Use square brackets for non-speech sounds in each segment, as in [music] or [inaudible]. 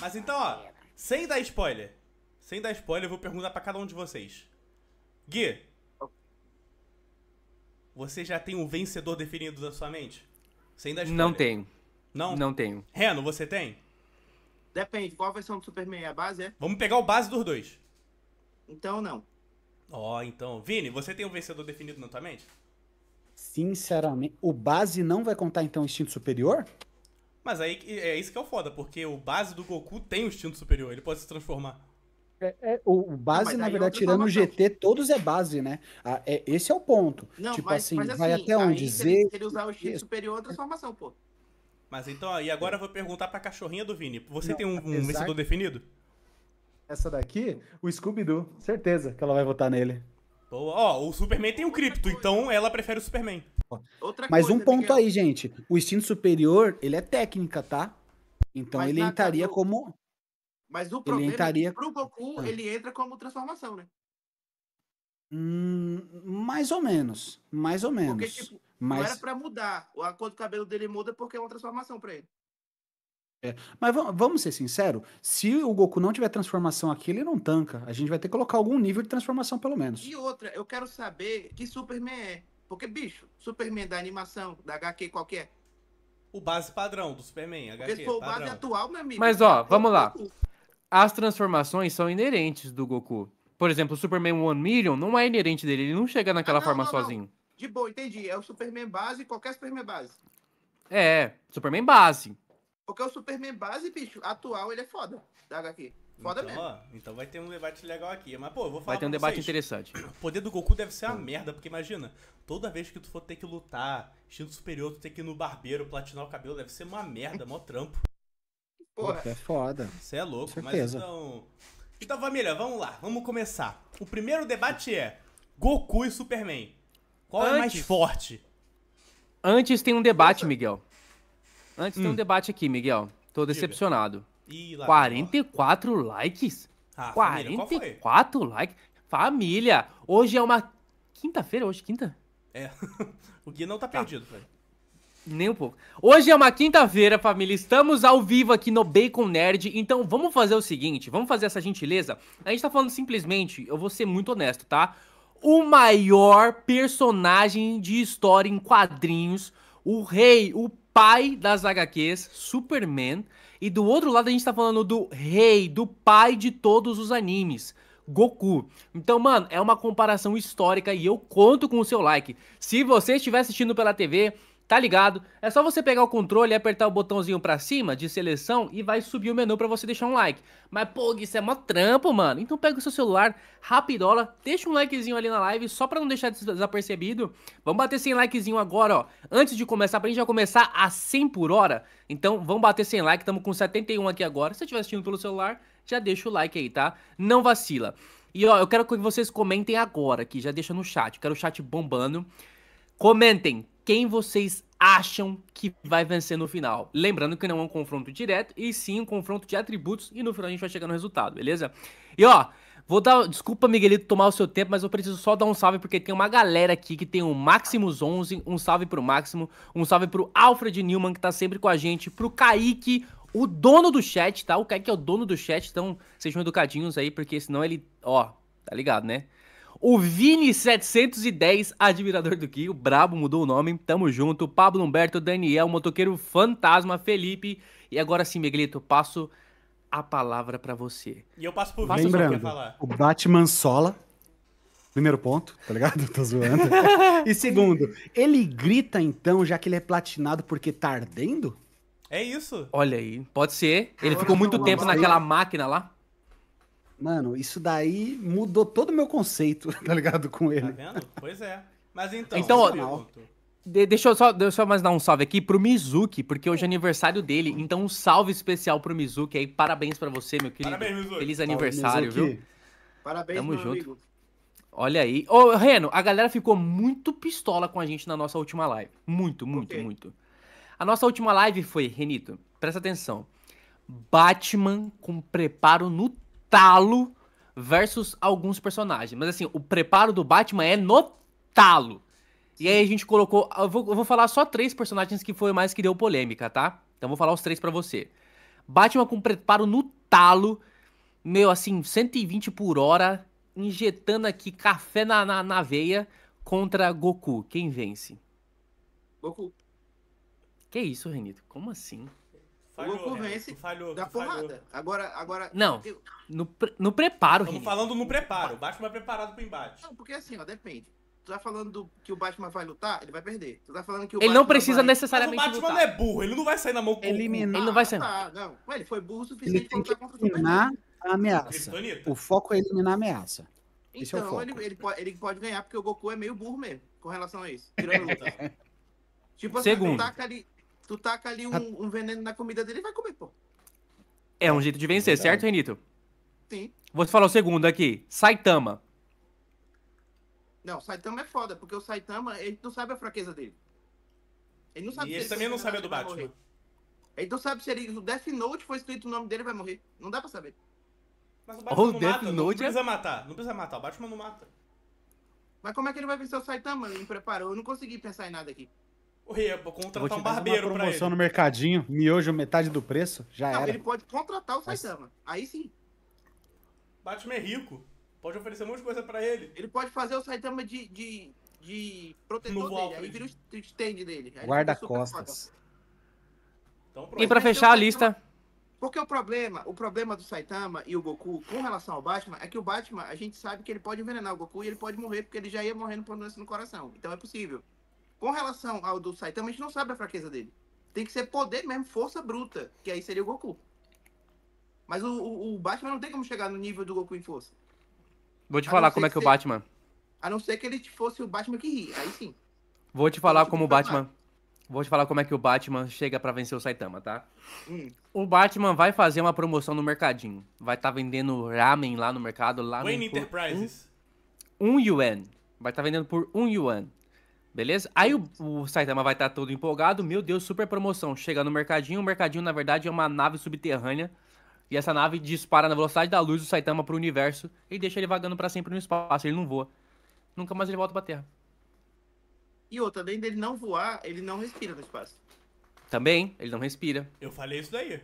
Mas então, ó, sem dar spoiler. Sem dar spoiler, eu vou perguntar para cada um de vocês. Gui, você já tem um vencedor definido na sua mente? Sem dar spoiler. Não tenho. Não? Não tenho. Reno, você tem? Depende, qual versão do Superman? A base é? Vamos pegar o base dos dois. Então não. Ó, oh, então. Vini, você tem um vencedor definido na tua mente? Sinceramente, o base não vai contar então o instinto superior? Mas aí é isso que é o foda, porque o base do Goku tem o instinto superior, ele pode se transformar. É, é, o, base, não, na verdade, tirando o GT, todos é base, né? Ah, é, esse é o ponto. Não, tipo mas, assim, mas assim, vai até onde? Z... Se ele usar o instinto superior, transformação, pô. Mas então, e agora eu vou perguntar pra cachorrinha do Vini. Você não, tem um, um vencedor definido? Essa daqui, o Scooby-Doo. Certeza que ela vai votar nele. Boa. Ó, oh, o Superman tem um cripto, então ela prefere o Superman. Outra Mas coisa, um ponto Miguel. aí, gente. O instinto superior, ele é técnica, tá? Então Mas ele entraria como. Mas o problema ele é entraria... é pro Goku, ah. ele entra como transformação, né? Hum, mais ou menos. Mais ou menos. Porque, tipo, Mas... não era pra mudar. A cor do cabelo dele muda porque é uma transformação pra ele. É. Mas vamos ser sinceros, se o Goku não tiver transformação aqui, ele não tanca. A gente vai ter que colocar algum nível de transformação, pelo menos. E outra, eu quero saber que Superman é. Porque, bicho, Superman da animação, da HQ qualquer. O base padrão do Superman, HQ. se for o base atual, meu amigo. Mas, ó, é vamos lá. As transformações são inerentes do Goku. Por exemplo, o Superman One Million não é inerente dele, ele não chega naquela ah, não, forma não, não. sozinho. De boa, entendi. É o Superman base, qualquer Superman base. É, Superman base. Porque o Superman base, bicho, atual, ele é foda da HQ. Foda então, mesmo. Ó, então vai ter um debate legal aqui. Mas, pô, eu vou falar Vai ter um debate vocês. interessante. O poder do Goku deve ser uma merda, porque imagina, toda vez que tu for ter que lutar, instinto superior, tu ter que ir no barbeiro, platinar o cabelo, deve ser uma merda, mó trampo. Porra. É foda. Você é louco, Com certeza. mas então. Então, família, vamos lá, vamos começar. O primeiro debate é Goku e Superman. Qual Antes... é mais forte? Antes tem um debate, Miguel. Antes hum. tem um hum. debate aqui, Miguel. Tô decepcionado. Ih, 44 lá. likes? Ah, 44 likes? Família, hoje é uma quinta-feira, hoje quinta? É, [laughs] o Gui não tá, tá. perdido, velho. Nem um pouco. Hoje é uma quinta-feira, família. Estamos ao vivo aqui no Bacon Nerd. Então vamos fazer o seguinte: vamos fazer essa gentileza. A gente tá falando simplesmente, eu vou ser muito honesto, tá? O maior personagem de história em quadrinhos, o rei, o pai das HQs, Superman. E do outro lado a gente tá falando do rei, do pai de todos os animes. Goku. Então, mano, é uma comparação histórica e eu conto com o seu like. Se você estiver assistindo pela TV, Tá ligado? É só você pegar o controle e apertar o botãozinho pra cima de seleção e vai subir o menu pra você deixar um like. Mas, pô, isso é mó trampo, mano. Então pega o seu celular, rapidola, deixa um likezinho ali na live só pra não deixar desapercebido. Vamos bater 100 likezinho agora, ó. Antes de começar, pra gente já começar a 100 por hora. Então vamos bater 100 like, tamo com 71 aqui agora. Se você estiver assistindo pelo celular, já deixa o like aí, tá? Não vacila. E ó, eu quero que vocês comentem agora aqui, já deixa no chat. Eu quero o chat bombando. Comentem, quem vocês acham que vai vencer no final. Lembrando que não é um confronto direto, e sim um confronto de atributos, e no final a gente vai chegar no resultado, beleza? E ó, vou dar. Desculpa, Miguelito, tomar o seu tempo, mas eu preciso só dar um salve, porque tem uma galera aqui que tem o Maximus11, um salve pro Máximo, um salve pro Alfred Newman, que tá sempre com a gente, pro Kaique. O dono do chat, tá? O Kaique é o dono do chat, então sejam educadinhos aí, porque senão ele, ó, tá ligado, né? O Vini710, admirador do Gui, o brabo, mudou o nome, tamo junto. Pablo Humberto, Daniel, motoqueiro fantasma, Felipe. E agora sim, Miguelito, passo a palavra para você. E eu passo pro Vini, Lembrando, falar. o Batman sola. Primeiro ponto, tá ligado? [laughs] Tô zoando. e segundo, ele grita então, já que ele é platinado porque tá ardendo? É isso. Olha aí, pode ser. Ele ficou muito tempo naquela máquina lá. Mano, isso daí mudou todo o meu conceito, [laughs] tá ligado? Com ele. Tá vendo? Pois é. Mas então. Então, de, deixa, eu só, deixa eu só mais dar um salve aqui pro Mizuki, porque hoje é aniversário dele. Então, um salve especial pro Mizuki aí. Parabéns pra você, meu querido. Parabéns, Mizuki. Feliz aniversário, Mizuki. viu? Parabéns, Tamo junto. Amigo. Olha aí. Ô, Reno, a galera ficou muito pistola com a gente na nossa última live. Muito, muito, okay. muito. A nossa última live foi, Renito, presta atenção. Batman com preparo no talo versus alguns personagens. Mas assim, o preparo do Batman é no talo. E aí a gente colocou. Eu vou, eu vou falar só três personagens que foi mais que deu polêmica, tá? Então vou falar os três para você. Batman com preparo no talo. Meu, assim, 120 por hora, injetando aqui café na, na, na veia contra Goku. Quem vence? Goku. Que isso, Renito? Como assim? Falhou, o Goku vence falhou, da porrada. Falhou. Agora, agora. Não. No, pre... no preparo, Estamos falando no preparo. O Batman é preparado pro embate. Não, porque assim, ó, depende. Tu tá falando que o Batman vai lutar, ele vai perder. Tu tá falando que o Ele Batman não precisa vai... necessariamente. Mas o Batman lutar. é burro, ele não vai sair na mão com Eliminar. Ele não vai sair. Ah, não. Ué, ele foi burro o suficiente pra lutar o contra eliminar a ameaça. O foco é eliminar a ameaça. É então, é ele, ele, pode, ele pode ganhar, porque o Goku é meio burro mesmo, com relação a isso. Tirando luta. [laughs] tipo assim, Segundo. taca tá ali Tu taca ali um, ah. um veneno na comida dele, ele vai comer, pô. É um jeito de vencer, certo, Renito? Sim. Vou te falar o segundo aqui. Saitama. Não, Saitama é foda, porque o Saitama, ele não sabe a fraqueza dele. Ele não sabe e ele também não sabe a do Batman. Morrer. Ele não sabe se ele, o Death Note foi escrito o nome dele, vai morrer. Não dá pra saber. Mas o oh, Batman oh, não Death mata, Note não precisa é... matar. Não precisa matar, o Batman não mata. Mas como é que ele vai vencer o Saitama? Ele me preparou, eu não consegui pensar em nada aqui. Correr, contratar Vou te um barbeiro uma promoção no mercadinho, miojo metade do preço, já não, era. Ele pode contratar o Saitama, aí sim. Batman é rico, pode oferecer um monte de coisa pra ele. Ele pode fazer o Saitama de, de, de protetor no dele, Alfred. aí vira o stand dele. Guarda-costas. Então, e pra fechar a lista... Porque o problema, o problema do Saitama e o Goku com relação ao Batman é que o Batman, a gente sabe que ele pode envenenar o Goku e ele pode morrer porque ele já ia morrendo por doença no coração. Então é possível. Com relação ao do Saitama, a gente não sabe a fraqueza dele. Tem que ser poder mesmo, força bruta, que aí seria o Goku. Mas o, o, o Batman não tem como chegar no nível do Goku em força. Vou te falar como é que, o Batman. A não ser que ele fosse o Batman que ri, aí sim. Vou te falar tipo, como o tá Batman. Vou te falar como é que o Batman chega para vencer o Saitama, tá? Hum. O Batman vai fazer uma promoção no mercadinho. Vai estar tá vendendo ramen lá no mercado. Lá Wayne Enterprises. Um, um yuan. Vai estar tá vendendo por um yuan. Beleza? Aí o, o Saitama vai estar tá todo empolgado. Meu Deus, super promoção. Chega no mercadinho. O mercadinho, na verdade, é uma nave subterrânea. E essa nave dispara na velocidade da luz o Saitama pro universo e deixa ele vagando para sempre no espaço. Ele não voa. Nunca mais ele volta pra Terra. E outra, além dele não voar, ele não respira no espaço. Também, ele não respira. Eu falei isso daí.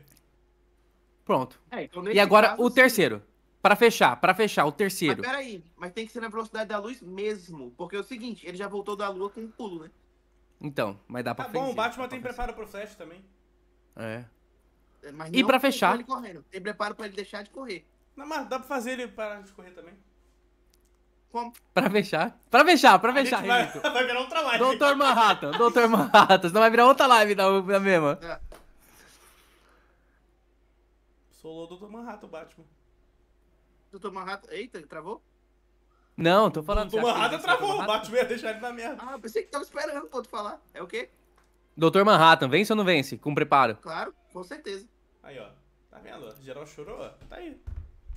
Pronto. É, então e agora caso, o terceiro. Para fechar, para fechar, o terceiro. Mas peraí, mas tem que ser na velocidade da luz mesmo. Porque é o seguinte, ele já voltou da lua com um pulo, né? Então, mas dá pra Tá bom, o Batman tem preparo pro Flash também. É. é mas e para fechar. Ele correndo. Tem preparo para ele deixar de correr. Não, mas dá pra fazer ele parar de correr também. Como? Pra fechar. Pra fechar, pra fechar. Vai, [laughs] vai, virar outra live. Doutor Manhattan, Doutor Manhattan. Senão vai virar outra live da, da mesma. É. Solou o Doutor Manhattan, o Batman. Doutor Manhattan. Eita, travou? Não, tô falando. Doutor Manhattan travou. O Batman ia deixar ele na merda. Ah, pensei que tava esperando o outro falar. É o quê? Doutor Manhattan, vence ou não vence? Com preparo. Claro, com certeza. Aí, ó. Tá vendo? Geral chorou, ó. Tá aí.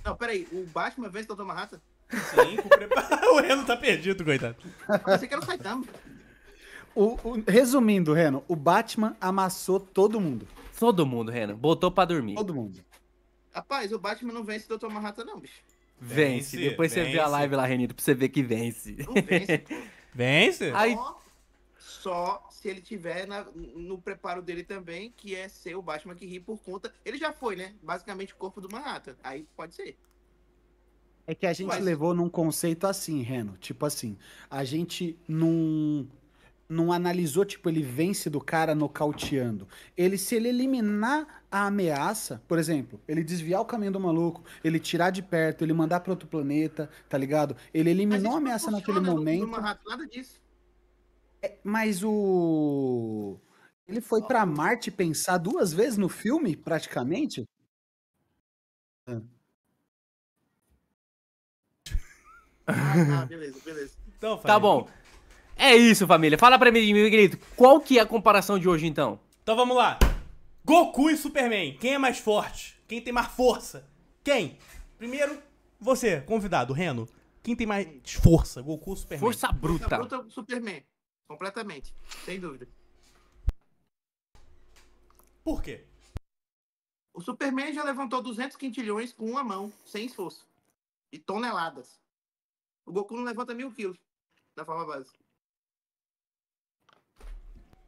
Não, peraí. O Batman vence o Doutor Manhattan? Sim, com preparo. [laughs] o Reno tá perdido, coitado. Você ah, quer o Saitama. O, o, resumindo, Reno, o Batman amassou todo mundo. Todo mundo, Reno. Botou pra dormir. Todo mundo. Rapaz, o Batman não vence o Dr. Manhattan, não, bicho. Vence. vence Depois vence. você vê a live lá, Renito, pra você ver que vence. Não vence, [laughs] Vence? Só, Aí... só se ele tiver na, no preparo dele também, que é ser o Batman que ri por conta. Ele já foi, né? Basicamente o corpo do Manhattan. Aí pode ser. É que a gente Mas... levou num conceito assim, Reno. Tipo assim, a gente não não analisou, tipo, ele vence do cara nocauteando. Ele, se ele eliminar a ameaça, por exemplo, ele desviar o caminho do maluco, ele tirar de perto, ele mandar para outro planeta, tá ligado? Ele eliminou a, ameaça naquele momento. No Manhattan, nada disso. É, mas o. Ele foi para Marte pensar duas vezes no filme, praticamente? Ah, tá, beleza, beleza. Então, tá bom. É isso, família. Fala pra mim, meu querido, qual que é a comparação de hoje, então? Então vamos lá. Goku e Superman, quem é mais forte? Quem tem mais força? Quem? Primeiro, você, convidado, Reno. Quem tem mais força? Goku ou Superman? Força bruta. Força bruta Superman. Completamente. Sem dúvida. Por quê? O Superman já levantou 200 quintilhões com uma mão, sem esforço. E toneladas. O Goku não levanta mil quilos, da forma básica.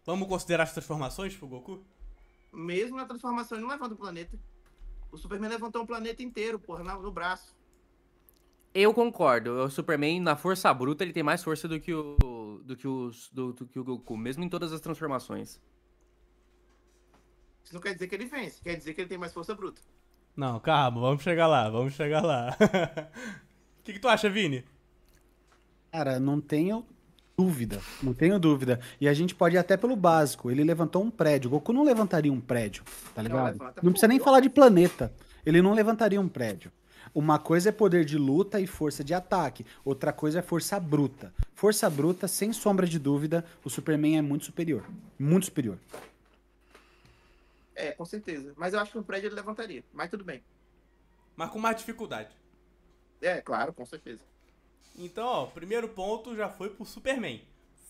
Vamos considerar as transformações pro Goku? Mesmo na transformação, ele não levanta o planeta. O Superman levantou um planeta inteiro, porra, no, no braço. Eu concordo. O Superman, na força bruta, ele tem mais força do que o. do que o. do, do que o Goku, mesmo em todas as transformações. Isso não quer dizer que ele vence, quer dizer que ele tem mais força bruta. Não, calma, vamos chegar lá, vamos chegar lá. [laughs] O que, que tu acha, Vini? Cara, não tenho dúvida, não tenho dúvida. E a gente pode ir até pelo básico. Ele levantou um prédio. Goku não levantaria um prédio, tá ligado? Não, não precisa nem falar de planeta. Ele não levantaria um prédio. Uma coisa é poder de luta e força de ataque, outra coisa é força bruta. Força bruta, sem sombra de dúvida, o Superman é muito superior. Muito superior. É, com certeza. Mas eu acho que um prédio ele levantaria. Mas tudo bem. Mas com mais dificuldade. É, claro, com certeza. Então, ó, primeiro ponto já foi pro Superman.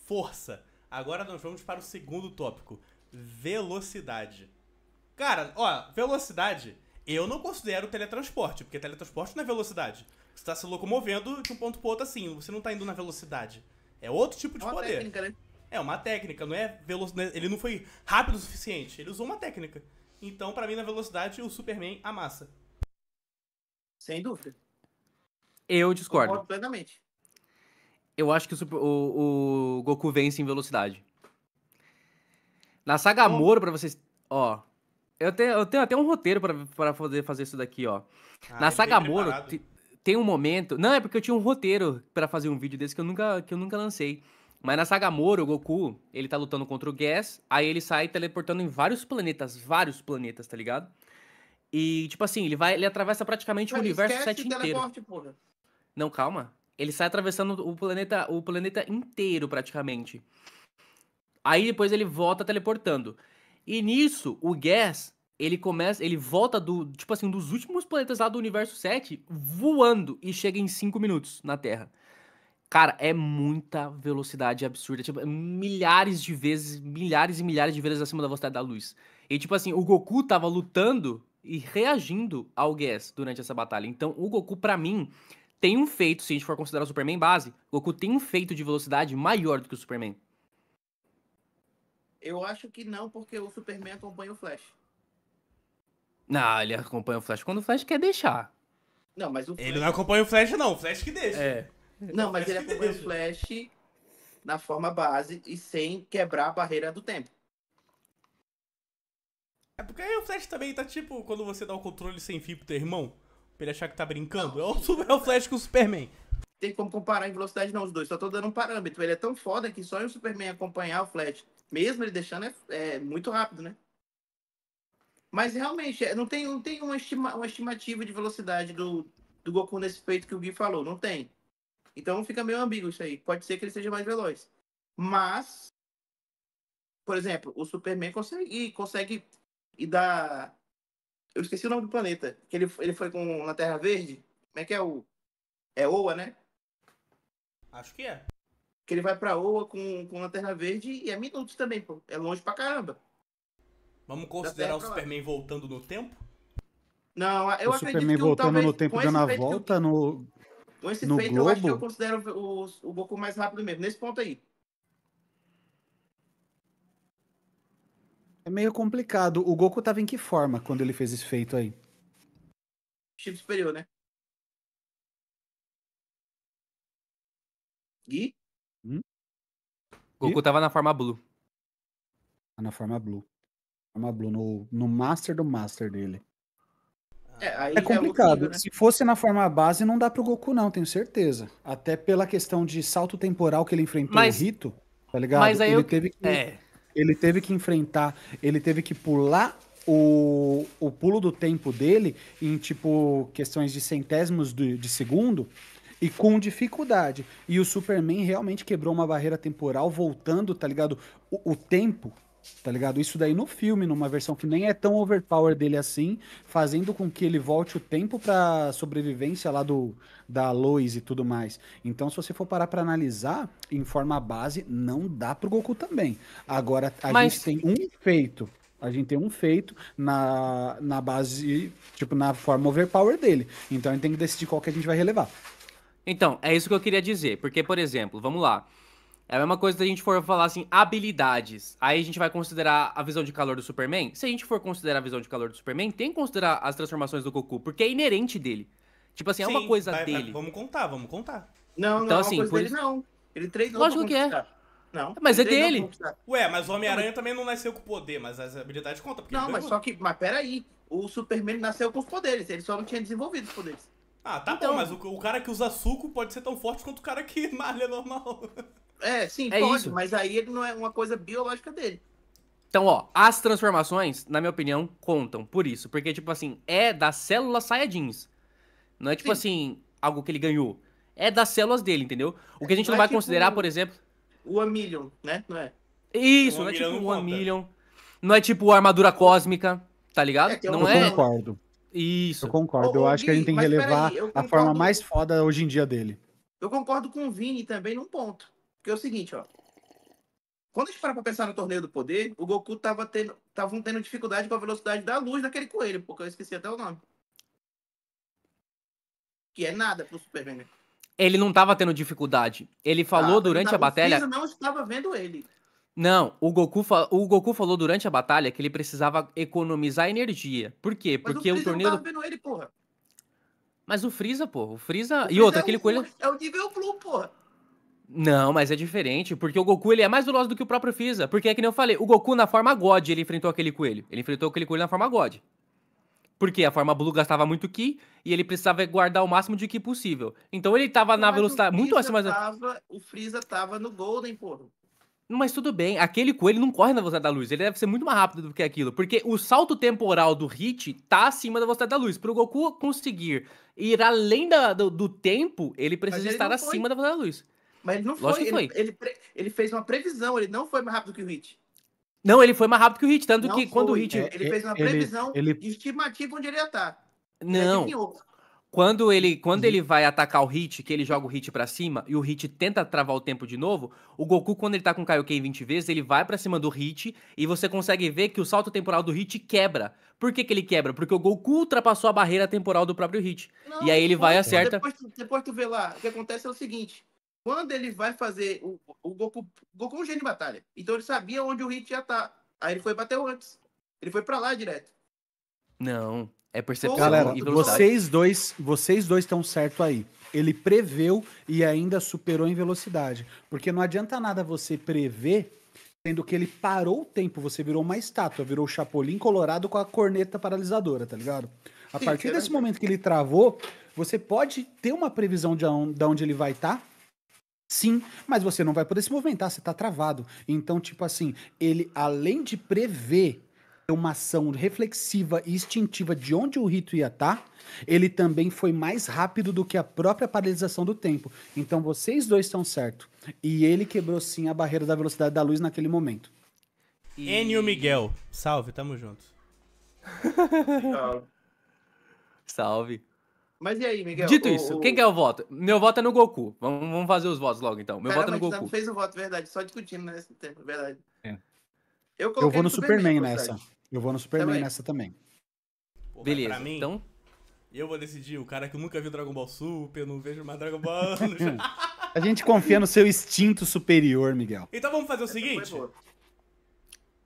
Força. Agora nós vamos para o segundo tópico: velocidade. Cara, ó, velocidade eu não considero teletransporte, porque teletransporte não é velocidade. Você tá se locomovendo de um ponto pro outro assim, você não tá indo na velocidade. É outro tipo de é uma poder. Técnica, né? É uma técnica, não é velocidade. Né, ele não foi rápido o suficiente, ele usou uma técnica. Então, para mim, na velocidade, o Superman amassa. Sem dúvida. Eu discordo. Concordo plenamente. Eu acho que o, o, o, Goku vence em velocidade. Na saga oh. Moro, pra vocês. Ó. Eu tenho, eu tenho até um roteiro para poder fazer isso daqui, ó. Ah, Na saga Moro, tem um momento. Não, é porque eu tinha um roteiro para fazer um vídeo desse que eu nunca, que eu nunca lancei. Mas na saga Moro, o Goku, ele tá lutando contra o Gas, aí ele sai teleportando em vários planetas, vários planetas, tá ligado? E, tipo assim, ele vai, ele atravessa praticamente Mas o universo sete inteiro. porra. Não, calma. Ele sai atravessando o planeta, o planeta inteiro, praticamente. Aí depois ele volta teleportando. E nisso, o Gas, ele começa, ele volta do, tipo assim, dos últimos planetas lá do universo 7, voando e chega em 5 minutos na Terra. Cara, é muita velocidade absurda, tipo, milhares de vezes, milhares e milhares de vezes acima da velocidade da luz. E tipo assim, o Goku tava lutando e reagindo ao Gas durante essa batalha. Então, o Goku para mim tem um feito, se a gente for considerar o Superman base, Goku tem um feito de velocidade maior do que o Superman. Eu acho que não, porque o Superman acompanha o Flash. Não, ah, ele acompanha o Flash quando o Flash quer deixar. Não, mas o Flash... Ele não acompanha o Flash, não. O Flash que deixa. É. Não, mas ele acompanha o Flash na forma base e sem quebrar a barreira do tempo. É porque aí o Flash também tá tipo quando você dá o controle sem fio pro teu irmão. Pra ele achar que tá brincando. ou é o, é o Flash com o Superman. Tem como comparar em velocidade não os dois, só tô dando um parâmetro. Ele é tão foda que só o Superman acompanhar o Flash, mesmo ele deixando, é, é muito rápido, né? Mas realmente, é, não tem, não tem uma, estima, uma estimativa de velocidade do, do Goku nesse feito que o Gui falou, não tem. Então fica meio ambíguo isso aí. Pode ser que ele seja mais veloz. Mas, por exemplo, o Superman consegue, consegue e dá eu esqueci o nome do planeta. Que ele, ele foi com na Terra Verde. Como é que é o. É Oa, né? Acho que é. Que ele vai pra Oa com, com Terra Verde e é minutos também, pô. É longe pra caramba. Vamos considerar o Superman voltando no tempo? Não, eu o acredito Superman que voltando talvez, no tempo dando a volta eu, no. Com esse no feito, globo? eu acho que eu considero o, o Goku mais rápido mesmo, nesse ponto aí. É meio complicado. O Goku tava em que forma quando ele fez esse feito aí? Chip superior, né? Gui? Hum? Goku Gui? tava na forma blue. Tá na forma blue. Forma blue, no, no master do master dele. É, é, é complicado. É né? Se fosse na forma base, não dá pro Goku, não, tenho certeza. Até pela questão de salto temporal que ele enfrentou mas, o Rito, tá ligado? Mas aí ele eu... teve que. É ele teve que enfrentar, ele teve que pular o, o pulo do tempo dele em tipo questões de centésimos de, de segundo e com dificuldade. E o Superman realmente quebrou uma barreira temporal voltando, tá ligado? O, o tempo tá ligado? Isso daí no filme, numa versão que nem é tão overpower dele assim, fazendo com que ele volte o tempo pra sobrevivência lá do da Lois e tudo mais. Então, se você for parar pra analisar, em forma base, não dá pro Goku também. Agora, a Mas... gente tem um feito. A gente tem um feito na, na base, tipo, na forma overpower dele. Então a gente tem que decidir qual que a gente vai relevar. Então, é isso que eu queria dizer. Porque, por exemplo, vamos lá. É a mesma coisa se a gente for falar assim, habilidades. Aí a gente vai considerar a visão de calor do Superman. Se a gente for considerar a visão de calor do Superman, tem que considerar as transformações do Goku, porque é inerente dele. Tipo assim, Sim, é uma coisa vai, dele. Vai, vamos contar, vamos contar. Não, não então, é assim, coisa dele, isso... não. Ele treinou Lógico que é. Não. Mas é dele. Ué, mas o Homem-Aranha então, também não nasceu com poder, mas as habilidades contam. Não, mas só que. Mas peraí. O Superman nasceu com os poderes, ele só não tinha desenvolvido os poderes. Ah, tá então... bom, mas o, o cara que usa suco pode ser tão forte quanto o cara que [laughs] malha normal. É, sim, é pode, isso. mas aí ele não é uma coisa biológica dele. Então, ó, as transformações, na minha opinião, contam por isso. Porque, tipo assim, é das células Saiyajins. Não é, tipo sim. assim, algo que ele ganhou. É das células dele, entendeu? O que a gente não, não é vai tipo considerar, um... por exemplo. O Amilion, né? Não é? Isso, não é tipo o é Amilion. Não é tipo a armadura cósmica, tá ligado? É não é? eu é. concordo. Isso. Eu concordo. Ô, ô, eu acho Gui, que a gente tem que relevar aí, a forma mais foda hoje em dia dele. Eu concordo com o Vini também num ponto. Porque é o seguinte, ó. Quando a gente para pra pensar no torneio do poder, o Goku tava tendo, tendo dificuldade com a velocidade da luz daquele coelho, porque eu esqueci até o nome. Que é nada pro Superman. Ele não tava tendo dificuldade. Ele ah, falou ah, durante ele a batalha. Eu não estava vendo ele. Não, o Goku, o Goku falou durante a batalha que ele precisava economizar energia. Por quê? Mas porque o, o torneio. Não tava vendo ele, porra. Mas o Freeza, pô, o Freeza. e outra, é aquele o, coelho. É o nível Blue, porra. Não, mas é diferente, porque o Goku ele é mais veloz do que o próprio Freeza. Porque é que nem eu falei, o Goku na forma God ele enfrentou aquele coelho. Ele enfrentou aquele coelho na forma God. Porque a forma Blue gastava muito Ki e ele precisava guardar o máximo de Ki possível. Então ele tava mas na velocidade muito acima da. O Freeza tava no Golden, porra. Mas tudo bem, aquele coelho não corre na velocidade da luz, ele deve ser muito mais rápido do que aquilo, porque o salto temporal do Hit tá acima da velocidade da luz. Pro Goku conseguir ir além da, do, do, tempo, ele precisa ele estar acima foi. da velocidade da luz. Mas ele não Lógico foi. Ele, foi. Ele, ele, ele, fez uma previsão, ele não foi mais rápido que o Hit. Não, ele foi mais rápido que o Hit, tanto não que foi. quando o Hit. É, ele fez uma é, previsão ele, estimativa onde ele ia estar. Não. Quando ele, quando uhum. ele vai atacar o Hit, que ele joga o Hit para cima e o Hit tenta travar o tempo de novo, o Goku quando ele tá com o Kaioken 20 vezes, ele vai para cima do Hit e você consegue ver que o salto temporal do Hit quebra. Por que, que ele quebra? Porque o Goku ultrapassou a barreira temporal do próprio Hit. Não, e aí ele vai e acerta. Depois, depois tu vê lá, o que acontece é o seguinte, quando ele vai fazer. O, o Goku. Goku é um gênio de batalha. Então ele sabia onde o Hit ia estar. Tá. Aí ele foi bateu antes. Ele foi para lá direto. Não. É percepção. Galera, vocês dois, vocês dois estão certo aí. Ele preveu e ainda superou em velocidade. Porque não adianta nada você prever, sendo que ele parou o tempo, você virou uma estátua, virou o Chapolin colorado com a corneta paralisadora, tá ligado? A partir é desse momento que ele travou, você pode ter uma previsão de onde, de onde ele vai estar. Tá, Sim, mas você não vai poder se movimentar, você está travado. Então, tipo assim, ele além de prever uma ação reflexiva e instintiva de onde o rito ia estar, tá, ele também foi mais rápido do que a própria paralisação do tempo. Então vocês dois estão certo. E ele quebrou sim a barreira da velocidade da luz naquele momento. E... Enio Miguel, salve, tamo junto. [laughs] Salve. salve. Mas e aí, Miguel? Dito o, isso, o... quem quer é o voto? Meu voto é no Goku. Vamos, vamos fazer os votos logo, então. Meu Caramba, voto é no Goku. fez o voto, verdade. Só discutindo né, nesse tempo, verdade. É. Eu, eu, vou no, Superman, Superman nessa. Eu vou no Superman também. nessa também. Pô, Beleza, mim, então... Eu vou decidir, o cara que nunca viu Dragon Ball Super, não vejo mais Dragon Ball... [laughs] [laughs] A gente confia no seu instinto superior, Miguel. Então vamos fazer o Essa seguinte.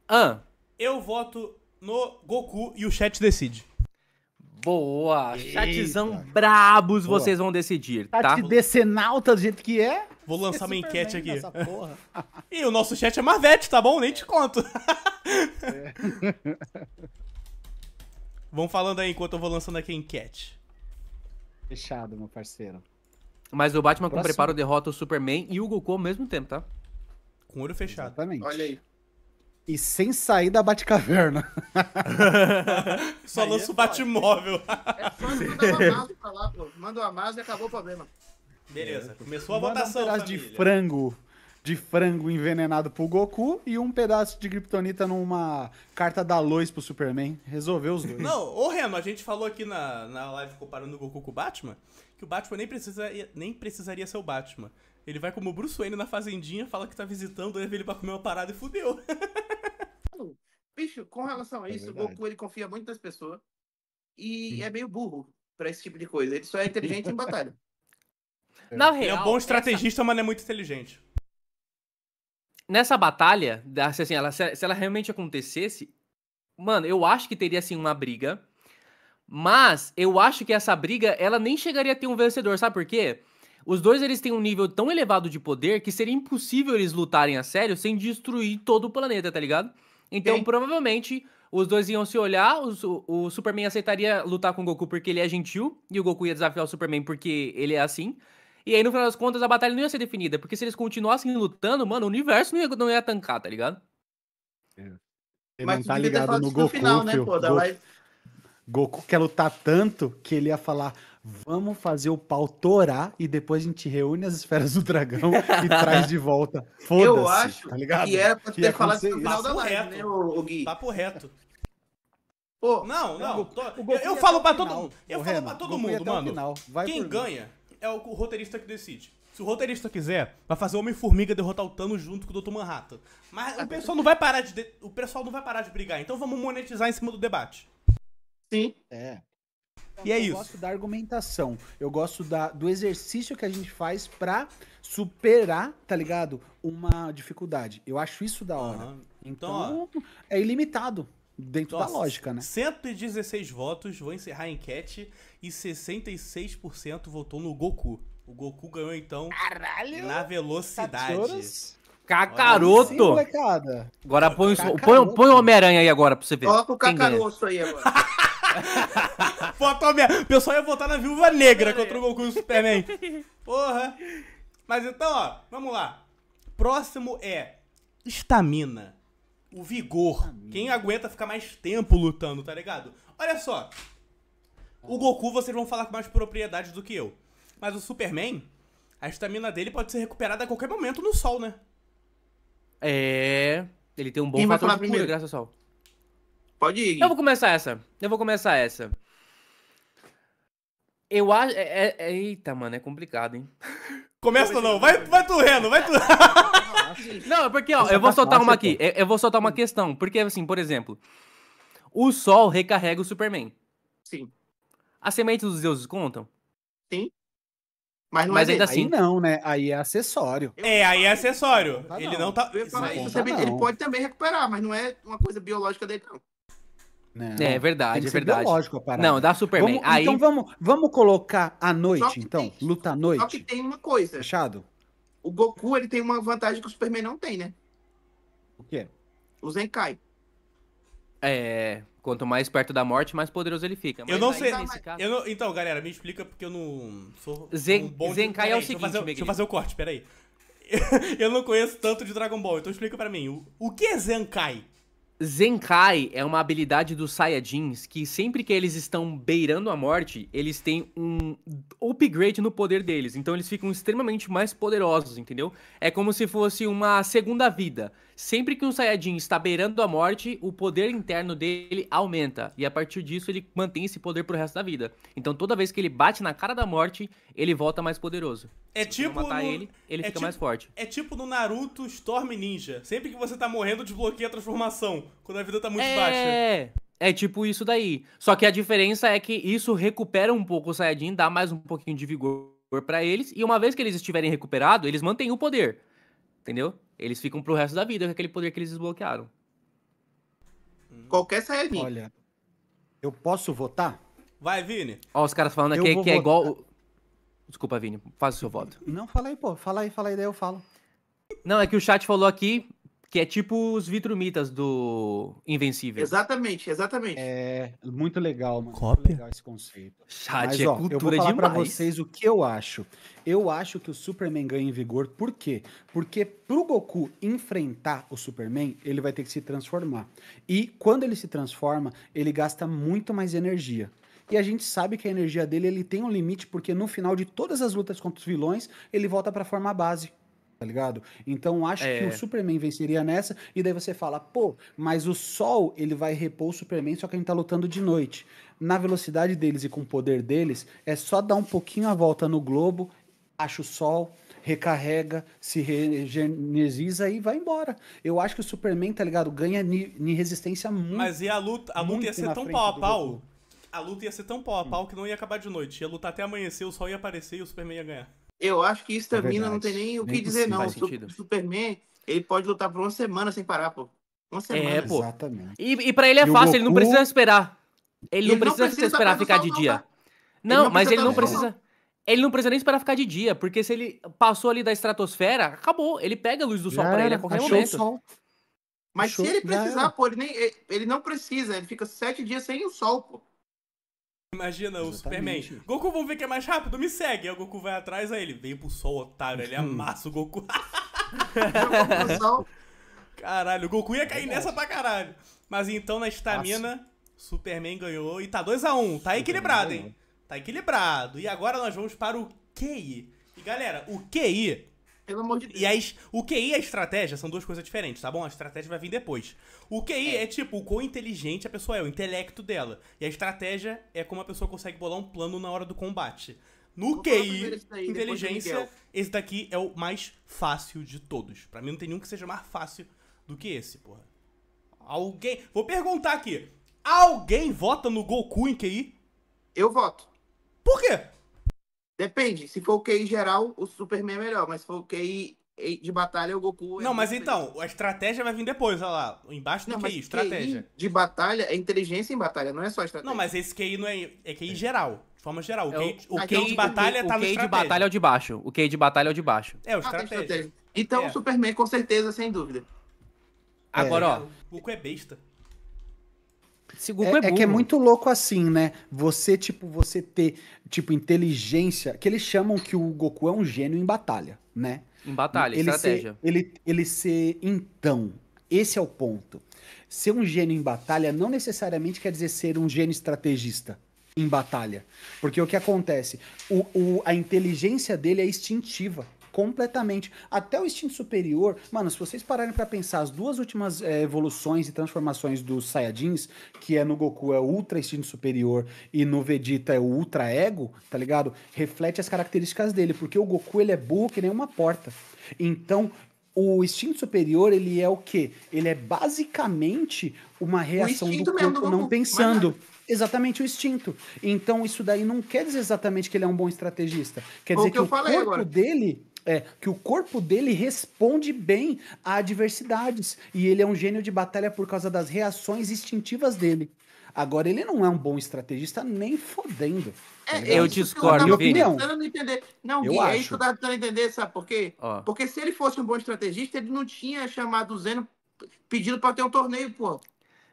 Ah. Eu voto no Goku e o chat decide. Boa! Chatzão brabos Boa. vocês vão decidir, tá? Chat tá? decenalta do jeito que é. Vou lançar uma enquete aqui. e [laughs] o nosso chat é Marvete, tá bom? Nem te conto. É. [laughs] Vão falando aí enquanto eu vou lançando aqui a enquete. Fechado, meu parceiro. Mas o Batman Próximo. com preparo derrota o Superman e o Goku ao mesmo tempo, tá? Com o olho fechado. Exatamente. Olha aí. E sem sair da Batcaverna. [laughs] Só lança é o Batmóvel. É só mandar o lá, pô. Manda e acabou o problema. Beleza, é, começou a Manda votação. Um pedaço de frango. De frango envenenado pro Goku e um pedaço de Kryptonita numa carta da Lois pro Superman. Resolveu os dois. Não, ô Remo, a gente falou aqui na, na live comparando o Goku com o Batman que o Batman nem, precisa, nem precisaria ser o Batman. Ele vai como Bruce Wayne na fazendinha, fala que tá visitando, leva ele pra comer uma parada e fudeu. [laughs] Bicho, com relação a é isso, é o Goku ele confia muito nas pessoas e Sim. é meio burro pra esse tipo de coisa. Ele só é inteligente em [laughs] batalha. É. Na real, é um bom estrategista, essa... mas não é muito inteligente. Nessa batalha, assim, ela, se ela realmente acontecesse, mano, eu acho que teria assim uma briga. Mas eu acho que essa briga, ela nem chegaria a ter um vencedor, sabe por quê? Os dois eles têm um nível tão elevado de poder que seria impossível eles lutarem a sério sem destruir todo o planeta, tá ligado? Então, Sim. provavelmente, os dois iam se olhar, o, o Superman aceitaria lutar com o Goku porque ele é gentil, e o Goku ia desafiar o Superman porque ele é assim. E aí, no final das contas, a batalha não ia ser definida, porque se eles continuassem lutando, mano, o universo não ia, não ia tancar, tá ligado? É. Mas não tá ligado no Goku, final, né, pô, Goku, Goku quer lutar tanto que ele ia falar, Vamos fazer o pau torar e depois a gente reúne as esferas do dragão e traz de volta. [laughs] Eu acho tá ligado? que era é pra ter é falado no final da live, reto, né, o, Gui? Papo reto. não, não. Tô, eu, eu falo pra todo mundo. Eu falo pra todo mundo, mano. Quem ganha mim. é o, roteirista que decide. Se o roteirista quiser, vai fazer o Homem-Formiga derrotar o Thanos junto com o Dr. Manhattan. Mas o pessoal não vai parar de, o pessoal não vai parar de brigar. Então vamos monetizar em cima do debate. Sim. É. E é eu isso. Eu gosto da argumentação. Eu gosto da, do exercício que a gente faz pra superar, tá ligado? Uma dificuldade. Eu acho isso da hora. Uhum. Então, então ó, é ilimitado dentro da lógica, né? 116 votos, vou encerrar a enquete, e 66% votou no Goku. O Goku ganhou, então, Caralho, na velocidade. Cacaroto! Agora põe, Cacaroto. põe, põe o Homem-Aranha aí agora pra você ver. Coloca o Cacaroto aí agora. [laughs] Foto [laughs] minha... O pessoal ia votar na Viúva Negra contra o Goku e o Superman. [laughs] Porra. Mas então, ó, vamos lá. Próximo é estamina. O vigor. Estamina. Quem aguenta ficar mais tempo lutando, tá ligado? Olha só. O Goku vocês vão falar com mais propriedade do que eu. Mas o Superman, a estamina dele pode ser recuperada a qualquer momento no sol, né? É. Ele tem um bom Quem fator de cura primeiro? graças ao sol. Pode ir. Eu vou começar essa. Eu vou começar essa. Eu acho. É, é, é, eita, mano, é complicado, hein? [laughs] Começa não. Vai, vai tu, Reno, vai tu. [laughs] não, é porque, ó, eu vou soltar uma é aqui. Eu vou soltar uma questão. Porque, assim, por exemplo, o Sol recarrega o Superman. Sim. As sementes dos deuses contam? Sim. Mas, não mas é ainda assim. Aí não, né? Aí é acessório. É, aí é acessório. Tá ele não, tá. Falar, ele não. pode também recuperar, mas não é uma coisa biológica dele, não. Né? É não, é verdade, é verdade. Biológico a parada. Não, dá Superman. Vamos, Aí... Então vamos, vamos colocar à noite, então? Tem, Luta à noite. Só que tem uma coisa. Fechado? O Goku ele tem uma vantagem que o Superman não tem, né? O quê? O Zenkai. É. Quanto mais perto da morte, mais poderoso ele fica. Mas eu não sei. Caso... Eu não... Então, galera, me explica porque eu não sou. Zen... Um bom Zenkai de... é o seguinte. Deixa eu fazer, deixa eu fazer o corte, peraí. [laughs] eu não conheço tanto de Dragon Ball, então explica para mim. O, o que é Zenkai? Zenkai é uma habilidade dos Saiyajins que sempre que eles estão beirando a morte, eles têm um upgrade no poder deles. Então eles ficam extremamente mais poderosos, entendeu? É como se fosse uma segunda vida. Sempre que um Saiyajin está beirando a morte, o poder interno dele aumenta. E a partir disso, ele mantém esse poder pro resto da vida. Então, toda vez que ele bate na cara da morte, ele volta mais poderoso. É tipo. Se matar no... ele, ele é fica tipo... mais forte. É tipo no Naruto Storm Ninja. Sempre que você tá morrendo, desbloqueia a transformação. Quando a vida tá muito é... baixa. É. É tipo isso daí. Só que a diferença é que isso recupera um pouco o Saiyajin, dá mais um pouquinho de vigor para eles. E uma vez que eles estiverem recuperados, eles mantêm o poder. Entendeu? Eles ficam pro resto da vida com aquele poder que eles desbloquearam. Qualquer Saiyajin. Olha, eu posso votar? Vai, Vini. Ó, os caras falando aqui que é igual. Desculpa, Vini, faz o seu voto. Não, fala aí, pô. Fala aí, fala aí, daí eu falo. Não, é que o chat falou aqui que é tipo os vitrumitas do Invencível. Exatamente, exatamente. É muito legal, mano. Cópia? Muito legal esse conceito. Chat Mas, é cultura eu vou falar para pra vocês o que eu acho. Eu acho que o Superman ganha em vigor, por quê? Porque pro Goku enfrentar o Superman, ele vai ter que se transformar. E quando ele se transforma, ele gasta muito mais energia. E a gente sabe que a energia dele ele tem um limite, porque no final de todas as lutas contra os vilões, ele volta pra forma base tá ligado? Então acho é. que o é. Superman venceria nessa, e daí você fala, pô, mas o Sol ele vai repor o Superman, só que a gente tá lutando de noite. Na velocidade deles e com o poder deles, é só dar um pouquinho a volta no globo, acha o Sol, recarrega, se regeneriza e vai embora. Eu acho que o Superman, tá ligado, ganha em resistência muito. Mas e a luta? A luta ia ser tão pau a pau. A luta ia ser tão pau a pau que não ia acabar de noite. Ia lutar até amanhecer, o sol ia aparecer e o Superman ia ganhar. Eu acho que estamina é não tem nem o que nem dizer, não. O Superman, ele pode lutar por uma semana sem parar, pô. Uma é, semana. É, pô. Exatamente. E, e pra ele é e fácil, Goku... ele não precisa esperar. Ele, ele não precisa, precisa esperar ficar de dia. Não, não, mas ele não precisa. Ele não precisa nem esperar ficar de dia, porque se ele passou ali da estratosfera, acabou. Ele pega a luz do sol para pra ele a qualquer momento. Mas achou... se ele precisar, pô, ele, nem, ele não precisa, ele fica sete dias sem o sol, pô. Imagina Exatamente. o Superman. Goku, vamos ver que é mais rápido? Me segue. Aí o Goku vai atrás, aí ele vem pro sol, otário. Ele [laughs] amassa o Goku. [laughs] caralho, o Goku ia cair é nessa pra caralho. Mas então, na estamina, Superman ganhou e tá 2x1. Um. Tá equilibrado, hein? Tá equilibrado. E agora nós vamos para o QI. E galera, o QI pelo amor de Deus. E aí o QI e a estratégia são duas coisas diferentes, tá bom? A estratégia vai vir depois. O QI é, é tipo o quão inteligente a pessoa é, o intelecto dela. E a estratégia é como a pessoa consegue bolar um plano na hora do combate. No Vou QI, inteligência, esse daqui é o mais fácil de todos. Para mim não tem nenhum que seja mais fácil do que esse, porra. Alguém. Vou perguntar aqui. Alguém vota no Goku em QI? Eu voto. Por quê? Depende, se for o QI geral, o Superman é melhor, mas se for o QI de batalha, o Goku é Não, mas então, a estratégia vai vir depois, olha lá, embaixo do não, QI, estratégia. QI de batalha é inteligência em batalha, não é só estratégia. Não, mas esse QI não é, é QI é. geral. De forma geral, o, é, QI, o, o QI de batalha o, tá o no QI de batalha é o de baixo. O QI de batalha é o de baixo. É, o ah, estratégia. Ah, estratégia. Então, é. o Superman, com certeza, sem dúvida. Agora, é. ó. O Goku é besta. É, é, é, que é muito louco assim, né? Você, tipo, você ter, tipo, inteligência. Que eles chamam que o Goku é um gênio em batalha, né? Em batalha, ele estratégia. Ser, ele, ele ser então. Esse é o ponto. Ser um gênio em batalha não necessariamente quer dizer ser um gênio estrategista em batalha. Porque o que acontece? O, o a inteligência dele é instintiva completamente. Até o instinto superior, mano, se vocês pararem para pensar as duas últimas é, evoluções e transformações dos Saiyajins, que é no Goku é o Ultra Instinto Superior e no Vegeta é o Ultra Ego, tá ligado? Reflete as características dele, porque o Goku ele é burro que nem uma porta. Então, o instinto superior, ele é o quê? Ele é basicamente uma reação do corpo não pensando. Exatamente o instinto. Então, isso daí não quer dizer exatamente que ele é um bom estrategista. Quer dizer que, que o corpo agora. dele é, que o corpo dele responde bem a adversidades. E ele é um gênio de batalha por causa das reações instintivas dele. Agora, ele não é um bom estrategista nem fodendo. Tá é, eu discordo, eu opinião. tentando entender. Não, eu Gui, acho. é isso que eu tava tentando entender, sabe por quê? Oh. Porque se ele fosse um bom estrategista, ele não tinha chamado o Zeno pedindo para ter um torneio, pô.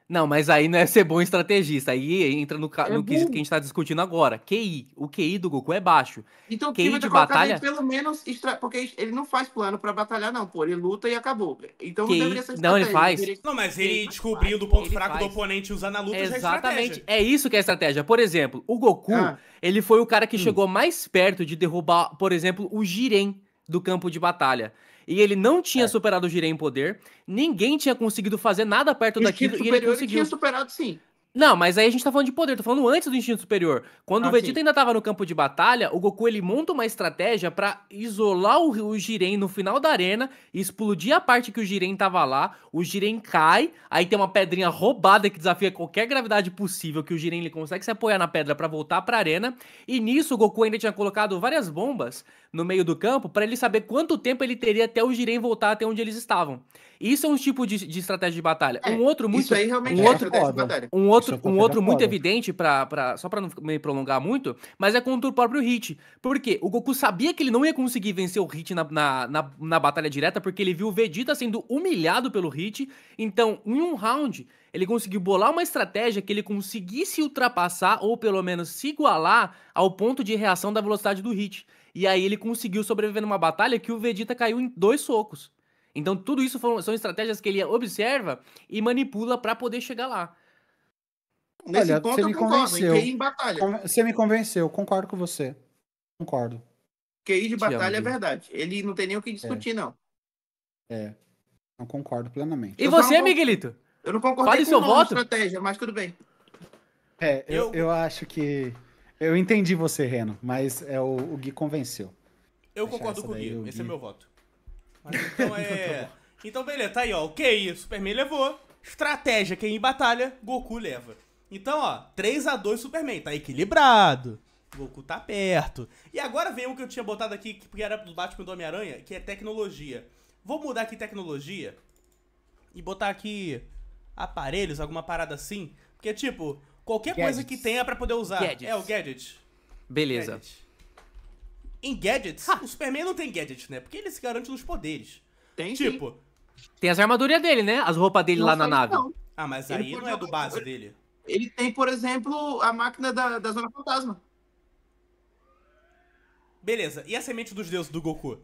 Não, mas aí não é ser bom estrategista. Aí entra no, é no quesito que a gente está discutindo agora. QI. O QI do Goku é baixo. Então, QI de batalha. pelo menos. Extra... Porque ele não faz plano para batalhar, não, pô. Ele luta e acabou. Então QI... não deveria ser estratégia. Não, ele faz. Não, mas ele, ele descobrindo o ponto fraco faz. do oponente usando a luta é Exatamente. É, é, isso que é estratégia. Por exemplo, o Goku, ah. ele foi o cara que hum. chegou mais perto de derrubar, por exemplo, o Jiren do campo de batalha e ele não tinha é. superado o Jiren em poder, ninguém tinha conseguido fazer nada perto instinto daquilo e ele conseguiu. Ele tinha superado sim. Não, mas aí a gente tá falando de poder, tô falando antes do instinto superior. Quando ah, o Vegeta sim. ainda tava no campo de batalha, o Goku ele monta uma estratégia para isolar o, o Jiren no final da arena, explodir a parte que o Jiren tava lá, o Jiren cai, aí tem uma pedrinha roubada que desafia qualquer gravidade possível que o Jiren ele consegue se apoiar na pedra para voltar pra arena. E nisso o Goku ainda tinha colocado várias bombas no meio do campo para ele saber quanto tempo ele teria até o Giren voltar até onde eles estavam. Isso é um tipo de, de estratégia de batalha. É, um outro muito. Isso aí realmente um é outro, de batalha. Um outro, é um outro é muito evidente, para pra, só para não me prolongar muito, mas é contra o próprio Hit. porque O Goku sabia que ele não ia conseguir vencer o Hit na, na, na, na batalha direta, porque ele viu o Vegeta sendo humilhado pelo Hit. Então, em um round, ele conseguiu bolar uma estratégia que ele conseguisse ultrapassar ou pelo menos se igualar ao ponto de reação da velocidade do Hit. E aí ele conseguiu sobreviver numa batalha que o Vegeta caiu em dois socos. Então tudo isso foram, são estratégias que ele observa e manipula para poder chegar lá. Nesse Olha, ponto você me concordo, convenceu. Em batalha. você me convenceu, concordo com você. Concordo. QI de batalha é verdade. Ele não tem nem o que discutir, é. não. É. Não concordo plenamente. E eu você, não, Miguelito? Eu não concordo com a estratégia, mas tudo bem. É, eu, eu... eu acho que eu entendi você, Reno, mas é o, o Gui convenceu. Eu concordo com o Gui, o Gui, esse é meu voto. Mas então, então [laughs] é. Então, tá então, beleza, tá aí, ó. O QI, é Superman levou. Estratégia, quem em batalha, Goku leva. Então, ó, 3 a 2 Superman, tá equilibrado. Goku tá perto. E agora vem o que eu tinha botado aqui, que era do Batman do Homem-Aranha, que é tecnologia. Vou mudar aqui tecnologia e botar aqui aparelhos, alguma parada assim. Porque, tipo, Qualquer Gadgets. coisa que tenha para poder usar. Gadgets. É o gadget. Beleza. Gadget. Em gadgets, ha. o Superman não tem gadget, né? Porque ele se garante nos poderes. Tem, Tipo... Sim. Tem as armaduras dele, né? As roupas dele não lá na nave. Não. Ah, mas ele aí não é do base dele. Ele tem, por exemplo, a máquina da, da Zona Fantasma. Beleza, e a semente dos deuses do Goku?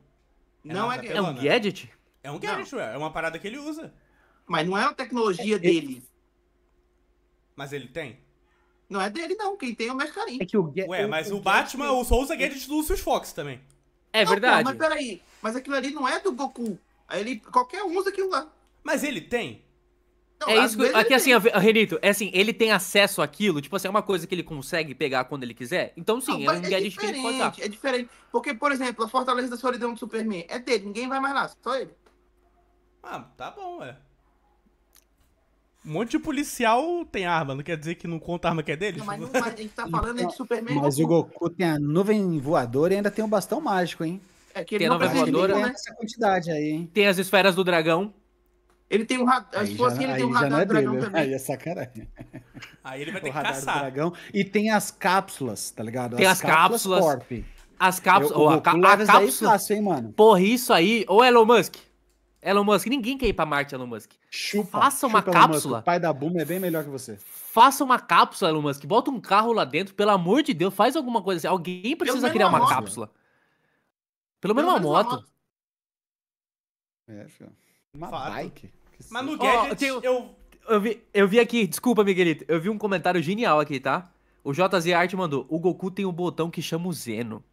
É não é, é um gadget? É um gadget, ué. É uma parada que ele usa. Mas não é uma tecnologia é, dele. Ele... Mas ele tem? Não é dele, não. Quem tem é o carinho. É que o Get... Ué, mas o, o Batman, Get... o Souza Gadget é de Lucius Fox também. É não, verdade. Pô, mas peraí, mas aquilo ali não é do Goku. Aí ele, qualquer um usa aquilo lá. Mas ele tem? Não, é isso que, aqui assim, tem. Renito, é assim, ele tem acesso àquilo, tipo assim, é uma coisa que ele consegue pegar quando ele quiser. Então sim, não, é um é gadget que ele pode usar. É diferente, porque, por exemplo, a Fortaleza da Solidão do Superman é dele, ninguém vai mais lá, só ele. Ah, tá bom, é. Um monte de policial tem arma, não quer dizer que não conta a arma que é deles? Não, mas, mas a gente tá falando é de Superman. Mas o Goku tem a nuvem voadora e ainda tem o um bastão mágico, hein? É que ele tem a nuvem voadora, né? Essa quantidade aí, hein? Tem as esferas do dragão. Ele tem um radar. Aí, que ele tem um radar é do dragão dele. Né? também. Aí é sacanagem. Aí ele vai ter o que caçar. Do dragão. E tem as cápsulas, tá ligado? Tem as, as cápsulas. cápsulas Corp. As cápsulas. Eu, a, a, a cápsula. Fácil, hein, mano? Porra, isso aí, ô Elon Musk. Elon Musk, ninguém quer ir para Marte, Elon Musk. Chupa, Faça uma chupa, cápsula. o pai da Buma é bem melhor que você. Faça uma cápsula, Elon Musk. Bota um carro lá dentro, pelo amor de Deus, faz alguma coisa assim. Alguém precisa criar uma, cápsula. Pelo, pelo menos uma moto. moto. É, Uma bike. Mas no Gadget, oh, eu... Eu, vi, eu vi aqui, desculpa, Miguelito, eu vi um comentário genial aqui, tá? O JZ Art mandou, o Goku tem um botão que chama o Zeno.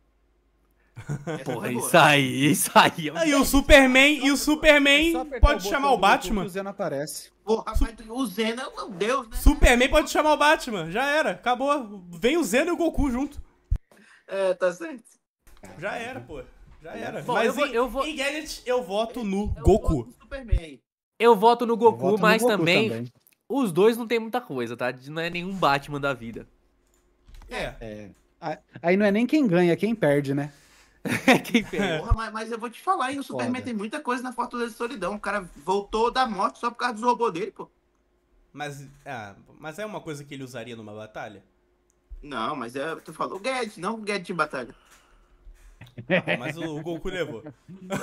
Porra, é isso aí, isso aí. É um... E o Superman, e o Superman pode chamar o Batman. O Zeno aparece. Porra, Su... o Zeno é um deus, né? Superman pode chamar o Batman, já era, acabou. Vem o Zeno e o Goku junto. É, tá certo. Já era, pô. Já é. era. Bom, mas eu, vou, em, eu, vou... em Gadget, eu voto no eu Goku. Voto no Superman. Eu voto no Goku, voto mas no Goku também, também, os dois não tem muita coisa, tá? Não é nenhum Batman da vida. É. é. Aí não é nem quem ganha, é quem perde, né? [laughs] Quem fez? Porra, mas, mas, eu vou te falar, hein? O Superman tem muita coisa na Fortaleza de Solidão. O cara voltou da morte só por causa dos robôs dele, pô. Mas, ah, mas é uma coisa que ele usaria numa batalha? Não, mas é, tu falou Guedes, não Guedes de batalha. Ah, mas o, o, Goku levou. o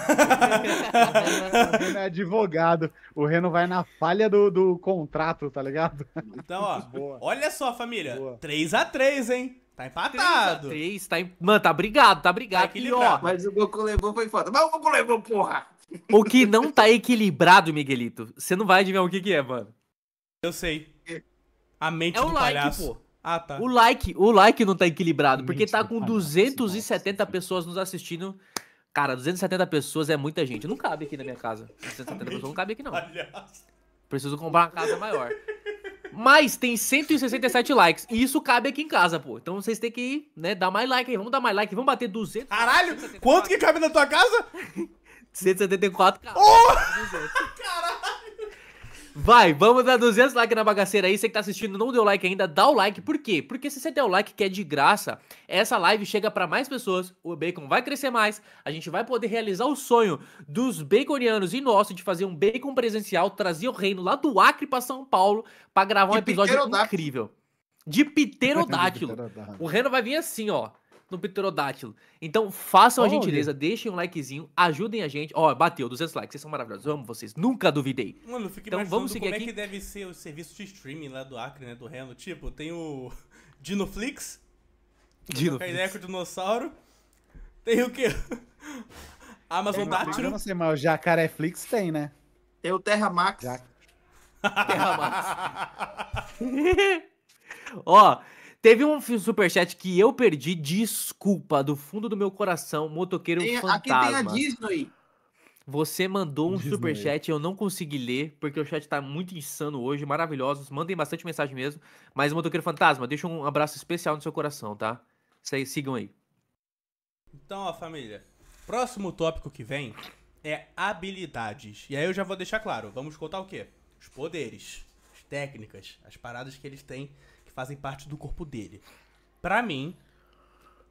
Reno é advogado. O Reno vai na falha do, do contrato, tá ligado? Então, ó. Boa. Olha só, família. 3x3, hein? Tá empatado. 3 tá em... Mano, tá brigado, tá brigado. Tá mas o Goku levou foi foda. Mas o Goku levou, porra! O que não tá equilibrado, Miguelito, você não vai adivinhar o que que é, mano. Eu sei. É. A mente é do like, palhaço. Pô. Ah, tá. O like, o like não tá equilibrado, porque tá com 270 pessoas nos assistindo. Cara, 270 pessoas é muita gente. Não cabe aqui na minha casa. 270 pessoas não cabe aqui, não. Preciso comprar uma casa maior. Mas tem 167 likes. E isso cabe aqui em casa, pô. Então vocês têm que, ir, né, dar mais like aí. Vamos dar mais like. Vamos bater 200. Caralho! Quanto que cabe na tua casa? 174, cara. Oh! Caralho! Vai, vamos dar 200 likes na bagaceira aí. Você que tá assistindo não deu like ainda, dá o like. Por quê? Porque se você der o like que é de graça, essa live chega para mais pessoas, o bacon vai crescer mais, a gente vai poder realizar o sonho dos baconianos e nosso de fazer um bacon presencial, trazer o reino lá do Acre para São Paulo para gravar um episódio incrível. De Piterodátilo. [laughs] o reino vai vir assim, ó no Pterodátilo. Então, façam a gentileza, deixem um likezinho, ajudem a gente. Ó, oh, bateu 200 likes, vocês são maravilhosos. Eu amo vocês, nunca duvidei. Mano, eu fico então, vamos seguir como é aqui. é que deve ser o serviço de streaming lá do Acre, né, do Reno. Tipo, tem o [laughs] Dinoflix, Dinoflix. ideia o dinossauro. Tem o quê? [laughs] Amazon Dátil. Eu não sei, mas o Jacareflix tem, né? Tem o Terra Max. Ja... Terra Max. [laughs] Ó, Teve um superchat que eu perdi, desculpa, do fundo do meu coração, motoqueiro tem, fantasma. Aqui tem a Disney. Você mandou um Disney. superchat, eu não consegui ler, porque o chat tá muito insano hoje, maravilhosos. Mandem bastante mensagem mesmo. Mas, Motoqueiro Fantasma, deixa um abraço especial no seu coração, tá? sigam aí. Então, ó, família. Próximo tópico que vem é habilidades. E aí eu já vou deixar claro, vamos contar o quê? Os poderes, as técnicas, as paradas que eles têm fazem parte do corpo dele. Pra mim,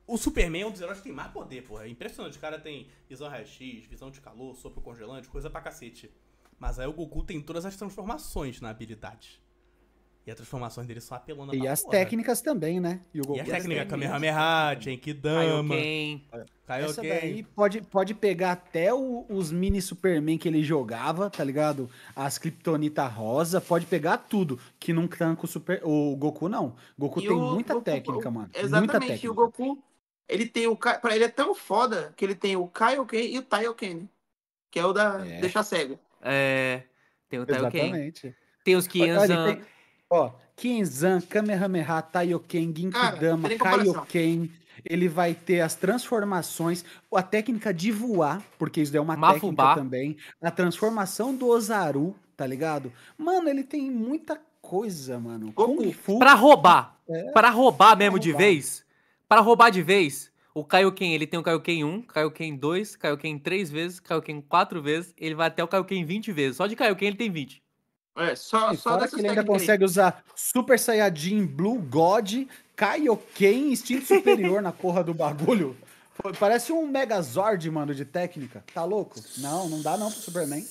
o Superman é um dos heróis que tem mais poder, porra. É impressionante. O cara tem visão raio-x, visão de calor, sopro congelante, coisa pra cacete. Mas aí o Goku tem todas as transformações na habilidade. E as transformações dele só apelando E as técnicas também, né? E, o e a técnicas, né? Kamehameha, Genkidama, Kaioken. Essa daí pode, pode pegar até o, os mini Superman que ele jogava, tá ligado? As Kryptonita Rosa, pode pegar tudo, que não tanca o, super, o Goku, não. Goku e tem muita Goku, técnica, mano. Exatamente, muita técnica. o Goku, ele tem o... Pra ele é tão foda que ele tem o Kaioken e o Taioken, né? que é o da é. deixar cego. É, tem o Taioken. Exatamente. Tem os que Ó, Kinzan, Kamehameha, Taioken, Ginkidama, Kaioken. Ele vai ter as transformações, a técnica de voar, porque isso é uma Mafubá. técnica também. A transformação do Ozaru, tá ligado? Mano, ele tem muita coisa, mano. Kung Fu. Pra roubar. É, pra roubar mesmo roubar. de vez. Pra roubar de vez. O Kaioken, ele tem o Kaioken 1, Kaioken 2, Kaioken 3 vezes, Kaioken 4 vezes, ele vai até o Kaioken 20 vezes. Só de Kaioken ele tem 20. É, só, e só fora que ele ainda consegue usar Super Saiyajin, Blue God, Kaioken, instinto superior na porra do bagulho. Parece um Megazord, mano, de técnica. Tá louco? Não, não dá não pro Superman.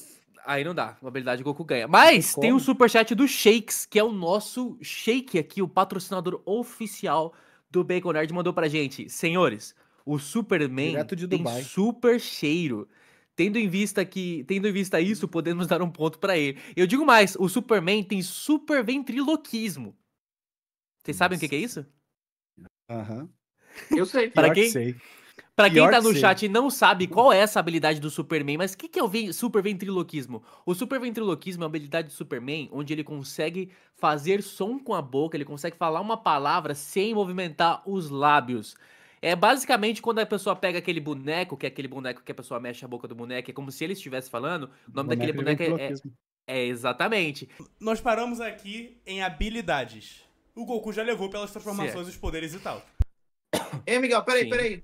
Aí não dá, Uma habilidade Goku ganha. Mas Como? tem o superchat do Shakes, que é o nosso Shake aqui, o patrocinador oficial do Bacon Nerd, mandou pra gente. Senhores, o Superman tem super cheiro Tendo em vista que, tendo em vista isso, podemos dar um ponto para ele. Eu digo mais, o Superman tem super ventriloquismo. Vocês sabem o que, que é isso? Aham. Eu sei. para quem? Que sei. Pra quem tá no que chat e não sabe qual é essa habilidade do Superman, mas o que, que é o super ventriloquismo? O super ventriloquismo é uma habilidade do Superman onde ele consegue fazer som com a boca, ele consegue falar uma palavra sem movimentar os lábios. É basicamente quando a pessoa pega aquele boneco, que é aquele boneco que a pessoa mexe a boca do boneco, é como se ele estivesse falando. O nome o daquele boneco é, é, é. exatamente. Nós paramos aqui em habilidades. O Goku já levou pelas transformações, os poderes e tal. [coughs] Ei, Miguel, peraí, Sim. peraí.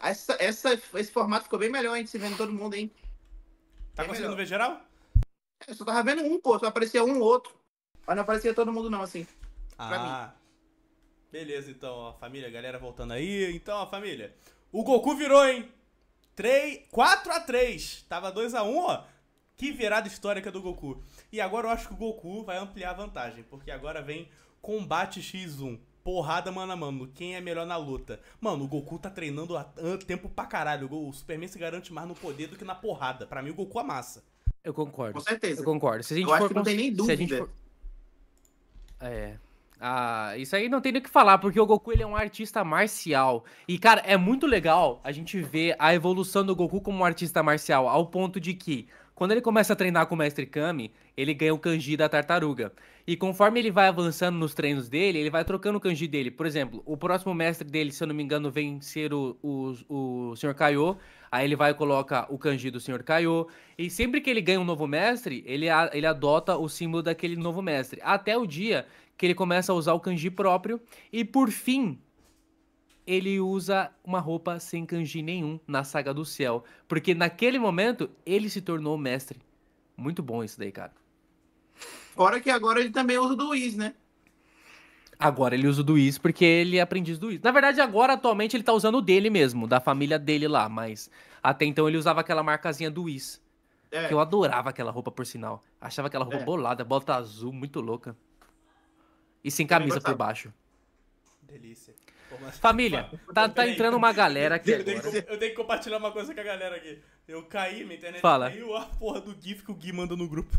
Essa, essa, esse formato ficou bem melhor, hein? Se vendo todo mundo, hein? Tá bem conseguindo melhor. ver geral? Eu é, só tava vendo um, pô. Só aparecia um ou outro. Mas não aparecia todo mundo, não, assim. Ah. Pra mim. Beleza, então, ó, família, galera voltando aí. Então, ó, família, o Goku virou, hein? 3, 4 a 3 Tava 2 a 1 ó. Que virada histórica do Goku. E agora eu acho que o Goku vai ampliar a vantagem, porque agora vem combate X1. Porrada mano a mano, quem é melhor na luta? Mano, o Goku tá treinando há tempo pra caralho. O Superman se garante mais no poder do que na porrada. Pra mim, o Goku amassa. Eu concordo. Com certeza. Eu concordo. Se a gente eu for acho que não tem nem dúvida. For... É. Ah, isso aí não tem nem o que falar, porque o Goku ele é um artista marcial. E, cara, é muito legal a gente ver a evolução do Goku como um artista marcial, ao ponto de que, quando ele começa a treinar com o Mestre Kami, ele ganha o kanji da tartaruga. E conforme ele vai avançando nos treinos dele, ele vai trocando o kanji dele. Por exemplo, o próximo mestre dele, se eu não me engano, vem ser o, o, o Sr. Kaiô. Aí ele vai e coloca o kanji do Sr. Kaiô. E sempre que ele ganha um novo mestre, ele, ele adota o símbolo daquele novo mestre. Até o dia que ele começa a usar o kanji próprio. E por fim, ele usa uma roupa sem kanji nenhum na Saga do Céu. Porque naquele momento, ele se tornou mestre. Muito bom isso daí, cara. Fora que agora ele também usa do Wiz, né? Agora ele usa o do Wiz porque ele é aprendiz do Wiz. Na verdade, agora, atualmente, ele tá usando o dele mesmo, da família dele lá. Mas até então ele usava aquela marcazinha do Wiz. É. Que eu adorava aquela roupa, por sinal. Achava aquela roupa é. bolada, bota azul, muito louca. E sem camisa por baixo. Delícia. Família, [laughs] tá, tá entrando uma galera aqui. Eu tenho, Que, eu tenho que compartilhar uma coisa com a galera aqui. Eu caí, minha internet Fala. caiu a porra do GIF que o Gui manda no grupo.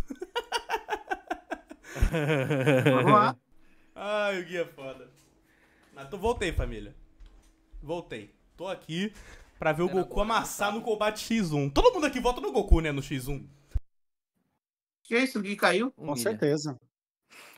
Vamos lá. Ai, o Gui é foda. Mas tô, voltei, família. Voltei. Tô aqui pra ver o Era Goku amassar no combate X1. Todo mundo aqui vota no Goku, né? No X1. Que isso, o Gui caiu? Com certeza.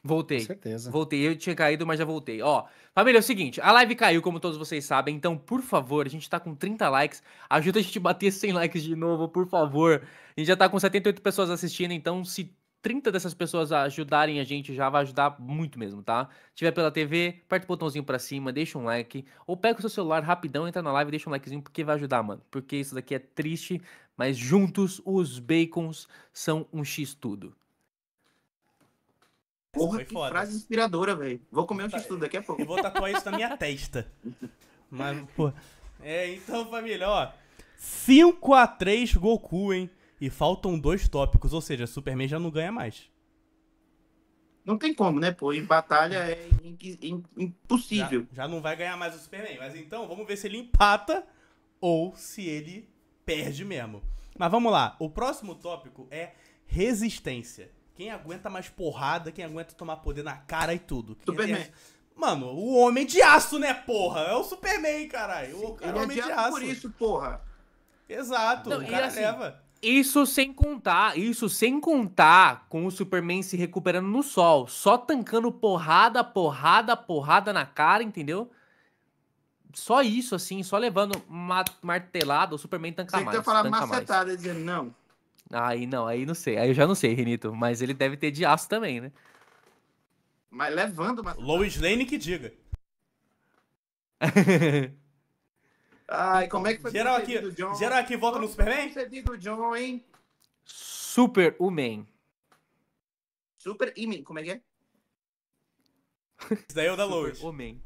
Voltei. Com certeza. Voltei. Eu tinha caído, mas já voltei. Ó, família, é o seguinte: a live caiu, como todos vocês sabem. Então, por favor, a gente tá com 30 likes. Ajuda a gente a bater 100 likes de novo, por favor. A gente já tá com 78 pessoas assistindo. Então, se 30 dessas pessoas ajudarem a gente, já vai ajudar muito mesmo, tá? Se tiver pela TV, aperta o botãozinho pra cima, deixa um like. Ou pega o seu celular rapidão, entra na live e deixa um likezinho, porque vai ajudar, mano. Porque isso daqui é triste, mas juntos os bacons são um X tudo. Porra, que foda. frase inspiradora, velho. Vou comer um tá, x-tudo daqui a pouco. Eu vou tatuar isso na minha testa. [laughs] Mas, pô. É, então, família, ó. 5x3 Goku, hein? E faltam dois tópicos, ou seja, Superman já não ganha mais. Não tem como, né, pô? Em batalha é impossível. Já, já não vai ganhar mais o Superman. Mas então, vamos ver se ele empata ou se ele perde mesmo. Mas vamos lá. O próximo tópico é resistência. Quem aguenta mais porrada, quem aguenta tomar poder na cara e tudo. Quem Superman. É... Mano, o homem de aço, né, porra? É o Superman, caralho. O cara é homem de aço. por isso, porra. Exato, o cara assim, leva. Isso sem contar, isso sem contar com o Superman se recuperando no sol, só tancando porrada, porrada, porrada na cara, entendeu? Só isso, assim, só levando martelado, o Superman tanca Você mais. Você tá falando macetada, dizendo não. Aí não, aí não sei. Aí eu já não sei, Renito. Mas ele deve ter de aço também, né? Mas levando uma. Lois Lane que diga. [laughs] Ai, como é que foi geral aqui, John? Geral aqui volta como no Superman? Sucedido John, hein? Super Human. Super Human, como é que é? Isso daí é o da Lois. Super Human.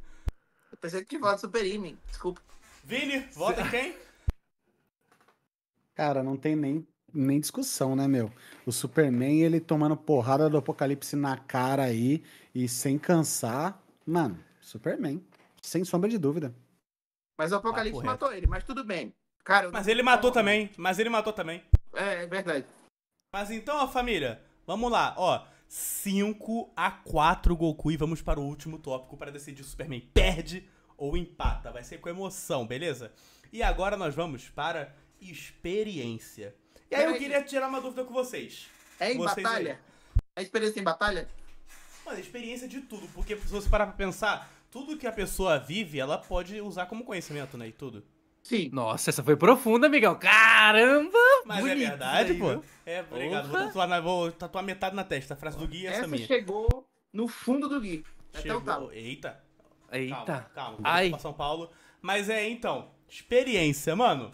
Eu pensei que vota Super Human, desculpa. Vini, vota quem? Cara, não tem nem nem discussão, né, meu? O Superman, ele tomando porrada do apocalipse na cara aí e sem cansar. Mano, Superman. Sem sombra de dúvida. Mas o apocalipse ah, matou ele, mas tudo bem. Cara, mas ele matou também. Mas ele matou também. É, é verdade. Mas então, ó, família, vamos lá, ó. 5 a 4 Goku e vamos para o último tópico para decidir se o Superman perde ou empata. Vai ser com emoção, beleza? E agora nós vamos para experiência. E aí eu queria tirar uma dúvida com vocês. É em vocês batalha? Aí. É experiência em batalha? Mano, é experiência de tudo, porque se você parar pra pensar, tudo que a pessoa vive, ela pode usar como conhecimento, né? E tudo. Sim. Nossa, essa foi profunda, amigão. Caramba! Mas é verdade, aí, pô. Viu? É, obrigado. Vou tatuar, na, vou tatuar metade na testa. A frase do Gui é essa, essa minha. chegou no fundo do Gui. Chegou. Até o Eita. Eita. Calma, calma. Ai. Pra São Paulo. Mas é, então, experiência, mano.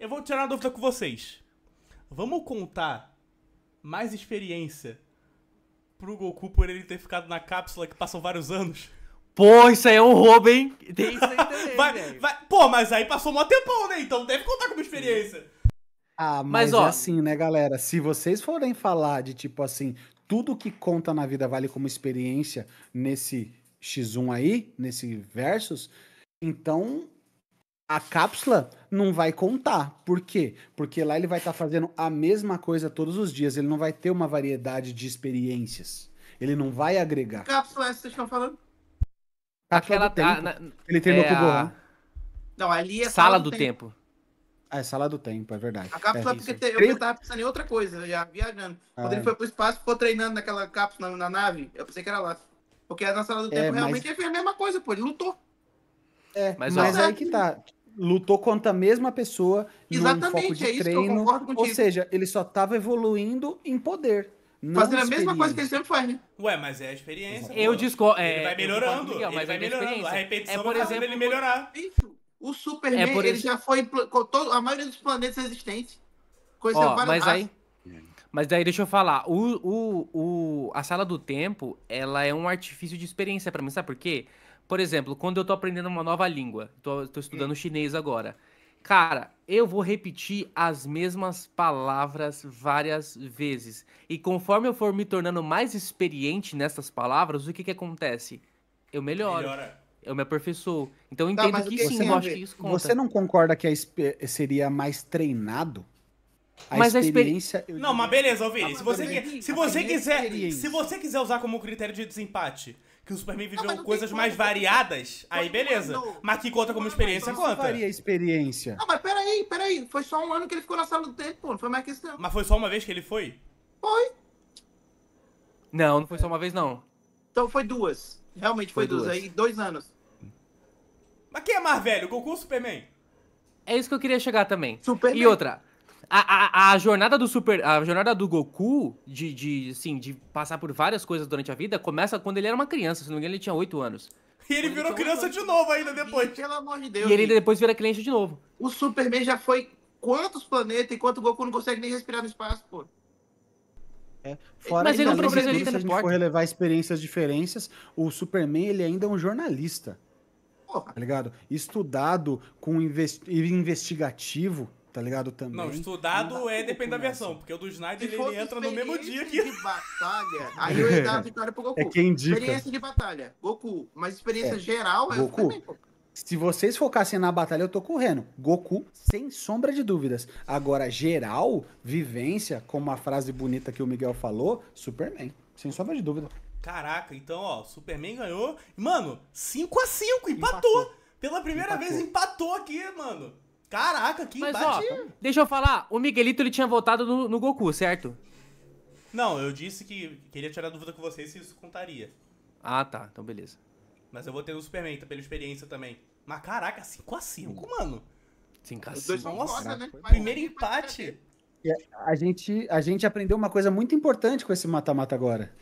Eu vou tirar uma dúvida com vocês. Vamos contar mais experiência pro Goku por ele ter ficado na cápsula que passou vários anos? Pô, isso aí é um roubo, hein? Tem isso aí também, vai, vai, Pô, mas aí passou mó tempão, né? Então deve contar como experiência. Ah, mas, mas é ó, é assim, né, galera? Se vocês forem falar de tipo assim, tudo que conta na vida vale como experiência nesse X1 aí, nesse versus, então a cápsula não vai contar. Por quê? Porque lá ele vai estar tá fazendo a mesma coisa todos os dias. Ele não vai ter uma variedade de experiências. Ele não vai agregar. Que cápsula é essa que vocês estão falando? Cápsula Aquela do tá tempo. na, ele treinou é com o Gohan. Não, ali é sala, sala do, do tempo. tempo. Ah, é sala do tempo, é verdade. A cápsula, é, é porque te, eu Creio... tava pensando em outra coisa, já viajando. Ah. Quando ah, ele foi pro espaço, ficou treinando naquela cápsula na, na nave, eu pensei que era lá. Porque na sala do é, tempo mas... realmente ele fez a mesma coisa, pô, ele lutou. É, mas, mas aí que tá lutou contra a mesma pessoa Exatamente, num foco de é isso treino, que eu concordo contigo. Ou seja, ele só tava evoluindo em poder. Fazendo a mesma coisa que ele sempre faz, né? Ué, mas é a experiência. Eu discordo. É, ele vai melhorando, mas ele vai é melhorando. A é, repetição é, por exemplo, fazendo ele melhorar. Isso. O Superman, é ele já foi todo, a maioria dos planetas existentes. Coisa Ó, várias mas aí, mas daí deixa eu falar. O, o, o, a sala do tempo, ela é um artifício de experiência para mim, sabe por quê? Por exemplo, quando eu tô aprendendo uma nova língua, tô, tô estudando hum. chinês agora. Cara, eu vou repetir as mesmas palavras várias vezes. E conforme eu for me tornando mais experiente nessas palavras, o que que acontece? Eu melhoro. Melhora. Eu me aperfeiçoo. Então eu tá, entendo que sim, eu acho que isso conta. Você não concorda que seria mais treinado? A mas experiência, a experiência. Não, mas beleza, ouvir. Ah, se você, quer, se você quiser, se você quiser usar como critério de desempate que o Superman viveu não, coisas mais variadas, aí beleza. Não. Mas que conta como experiência, não, é conta. Faria experiência. Não, mas peraí, peraí. Foi só um ano que ele ficou na sala do tempo, pô. Não foi mais que isso, Mas foi só uma vez que ele foi? Foi. Não, não foi só uma vez, não. Então foi duas. Realmente foi, foi duas. duas. Aí, dois anos. Mas quem é mais velho, Goku ou Superman? É isso que eu queria chegar também. Superman. E outra, a, a, a, jornada do Super. A jornada do Goku, de, de, assim, de passar por várias coisas durante a vida, começa quando ele era uma criança. Se não me engano, ele tinha 8 anos. E ele quando virou ele criança de novo ainda depois. E, pelo amor de Deus. E ele depois vira criança de novo. O Superman já foi quantos planetas enquanto o Goku não consegue nem respirar no espaço, pô. É. Fora Mas ele não precisa de Se a for relevar experiências, diferenças, o Superman ele ainda é um jornalista. Porra. Tá ligado? Estudado, com invest... investigativo, tá ligado? Também. Não, estudado não é, depende da né, versão, assim. porque o do Snyder ele, entra no mesmo dia que. de batalha, [laughs] aí eu ia dar a vitória pro Goku. É quem indica. Experiência de batalha, Goku. Mas experiência é. geral é Goku. Se vocês focassem na batalha, eu tô correndo. Goku, sem sombra de dúvidas. Agora, geral, vivência, como uma frase bonita que o Miguel falou, Superman. Sem sombra de dúvida. Caraca, então, ó, Superman ganhou. Mano, 5 a 5 empatou. empatou. Pela primeira empatou. vez empatou aqui, mano. Caraca, que Mas, ó, deixa eu falar, o Miguelito ele tinha votado no, no Goku, certo? Não, eu disse que queria tirar dúvida com vocês se isso contaria. Ah, tá. Então beleza. Mas eu vou ter no Superman, tá, pela experiência também. Mas caraca, 5x5, mano. 5x5. Nossa, né? primeiro empate. A gente, a gente aprendeu uma coisa muito importante com esse mata-mata agora.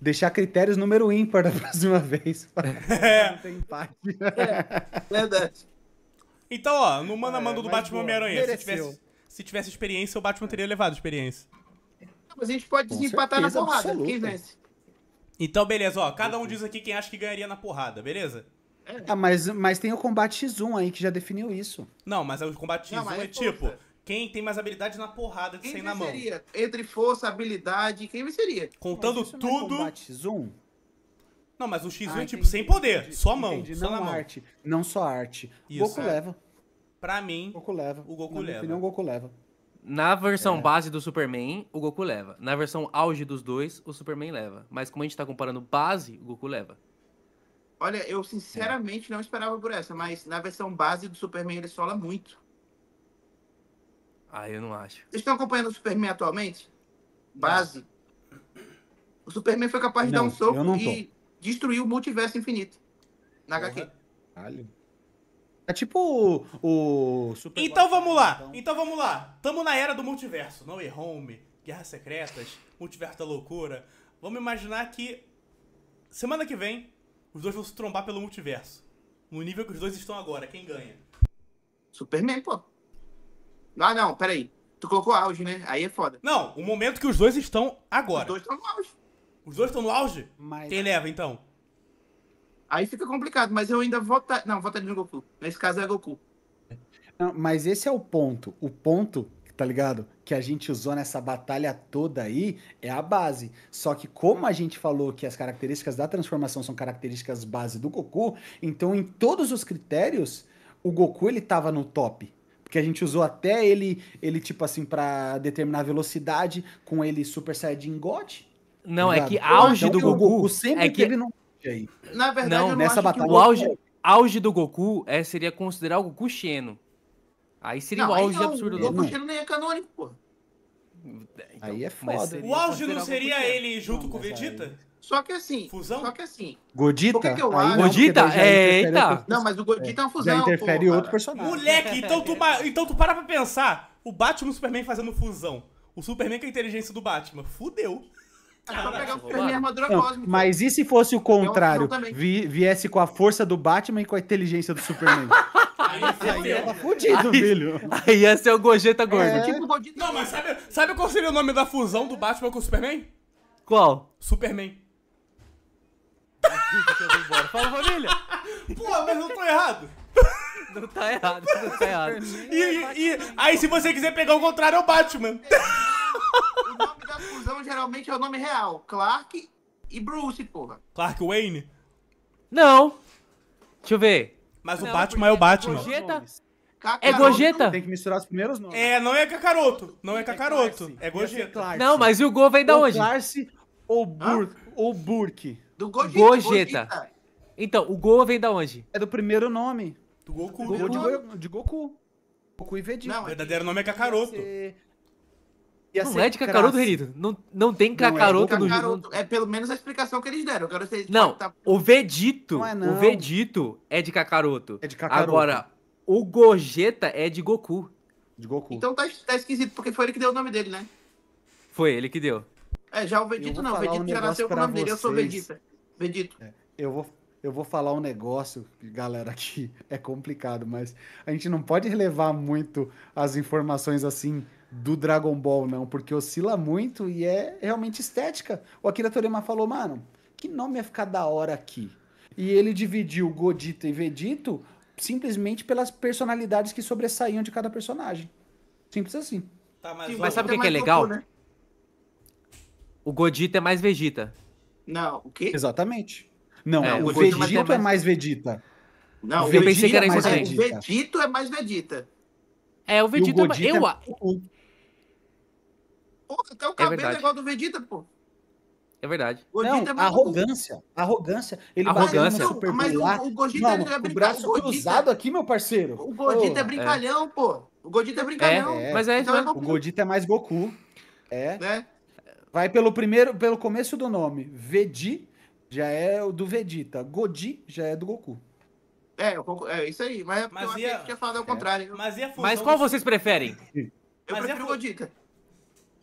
Deixar critérios número ímpar da [laughs] próxima vez. [laughs] É. Não tem empate. É, é verdade. Então, ó, no mano a ah, é, mano do Batman Homem-Aranha, se tivesse, se tivesse experiência, o Batman teria levado experiência. Mas a gente pode desempatar na porrada. Absoluta. Quem vence? Então, beleza, ó. Cada um diz aqui quem acha que ganharia na porrada, beleza? É. Ah, mas, mas tem o combate X1 aí que já definiu isso. Não, mas é o combate X1 é, é tipo. Quem tem mais habilidade na porrada de quem sair na mão? Entre força, habilidade, quem venceria? Contando é tudo. É combate X1? Não, mas o X1 é, ah, é tipo entendi, sem poder, entendi, só a mão. Entendi, só não mão. arte, não só arte. Isso, Goku é. leva. Pra mim, Goku leva. o Goku Na leva. Opinião, Goku leva. Na versão é. base do Superman, o Goku leva. Na versão auge dos dois, o Superman leva. Mas como a gente tá comparando base, o Goku leva. Olha, eu sinceramente é. não esperava por essa, mas na versão base do Superman ele sola muito. Ah, eu não acho. Vocês estão acompanhando o Superman atualmente? Base? Não. O Superman foi capaz de não, dar um soco e destruiu o multiverso infinito na HQ. Caralho. É tipo o. o Super então vamos lá, então... então vamos lá. Tamo na era do multiverso. No Way Home, Guerras Secretas, Multiverso da Loucura. Vamos imaginar que semana que vem os dois vão se trombar pelo multiverso. No nível que os dois estão agora, quem ganha? Superman, pô. Ah, não, peraí. Tu colocou auge, né? Aí é foda. Não, o momento que os dois estão agora. Os dois estão no auge. Os dois estão no auge? Mas... Quem leva, então? Aí fica complicado, mas eu ainda voto. Não, votaria no Goku. Nesse caso é Goku. Não, mas esse é o ponto. O ponto, tá ligado? Que a gente usou nessa batalha toda aí é a base. Só que, como a gente falou que as características da transformação são características base do Goku, então em todos os critérios, o Goku ele tava no top porque a gente usou até ele, ele tipo assim, para determinar a velocidade com ele Super Saiyajin God. Não, é que auge então, do Goku. O Goku sempre é que... ele não. Na verdade, não, nessa batalha. O auge, auge do Goku é, seria considerar o Goku Xeno. Aí seria não, o auge não, absurdo do Goku. O Goku Xeno nem é canônico, pô. Então, aí é foda. O auge não seria ele junto não, com o Vegeta? Aí... Só que assim. Fusão? Só que assim. Godita? Que que eu acho? Godita? É, eita. Não, mas o Godita é, é uma é. fusão. Já interfere pô, outro personagem. Moleque, então tu, então tu para pra pensar. O Batman e o Superman fazendo fusão. O Superman com a inteligência do Batman. Fudeu. É pegar minha armadura não, cósmica. Mas e se fosse o é contrário? Vi, viesse com a força do Batman e com a inteligência do Superman? [laughs] Aí, aí, tá aí, filho. Aí ia ser o Gogeta Gordo. É... Tipo, não, mas sabe, sabe qual seria o nome da fusão do Batman com o Superman? Qual? Superman. Fala, família! Pô, mas não tô errado! Não tá errado, não tá errado. E, e, aí, se você quiser pegar o contrário, é o Batman. [laughs] a fusão geralmente é o nome real. Clark e Bruce, porra. Clark Wayne? Não. Deixa eu ver. Mas não, é o Batman é o Batman. Gogeta? É Gogeta? Tem que misturar os primeiros nomes. É, não é Cacaroto. Não é Cacaroto. É, é Gogeta. Não, mas e o Go vem da onde? Clarce ou Burke. Ou Burke. Do Gogeta. Gojeta. Então, o Go vem da onde? É do primeiro nome. Do Goku. Do né? Goku. De, Goku. Goku e Vegeta. Não, é o verdadeiro nome é Kakaroto. É não é de Cacaroto, Renito. Não, não tem Cacaroto não é no jogo. É pelo menos a explicação que eles deram. Eu quero ser, não, tá- o Vegito, não é não. o Vegito é de Cacaroto. É de Cacaroto. Agora, o Gogeta é de Goku. De Goku. Então tá, tá esquisito, porque foi ele que deu o nome dele, né? Foi ele que deu. É, já o Vegito não. O Vegito um já nasceu com o nome vocês. dele. Eu sou Vegeta. Vegito. É, eu vou... Eu vou falar um negócio, galera, que [laughs] é complicado, mas a gente não pode relevar muito as informações assim do Dragon Ball, não, porque oscila muito e é realmente estética. O Akira Toriyama falou, mano, que nome ia ficar da hora aqui? E ele dividiu Godita e Vegito simplesmente pelas personalidades que sobressaíam de cada personagem. Simples assim. Tá, mas, Sim, mas sabe o que, que, é legal? Topo, né? O Godita é mais Vegeta. Não, o quê? Exatamente. Não, é, o, o Vegito é mais... é mais Vegeta. Não, o eu Vegeta pensei que era é mais Vegeta. O Vegito é mais Vegeta. É, o Vegeta o é mais... Eu... É Porra, até então o cabelo é, é igual do Vegeta, pô. É verdade. não, é arrogância. Bom. Arrogância. Ele arrogância. Não, super mas o, o Gogeta não, é brincalhão. O braço o Gogeta, cruzado aqui, meu parceiro. O Gogeta pô, é, é brincalhão, é. pô. O Gogeta é brincalhão. É, é. Mas é, então né? é o Gogeta é mais Goku. É. Né? Vai pelo primeiro, pelo começo do nome. Vedi já é o do Vegeta. Godi já é do Goku. É, é isso aí. Mas, mas eu ia, achei que tinha falado ao é. contrário. Mas, mas qual vocês preferem? Eu mas prefiro o Gogeta.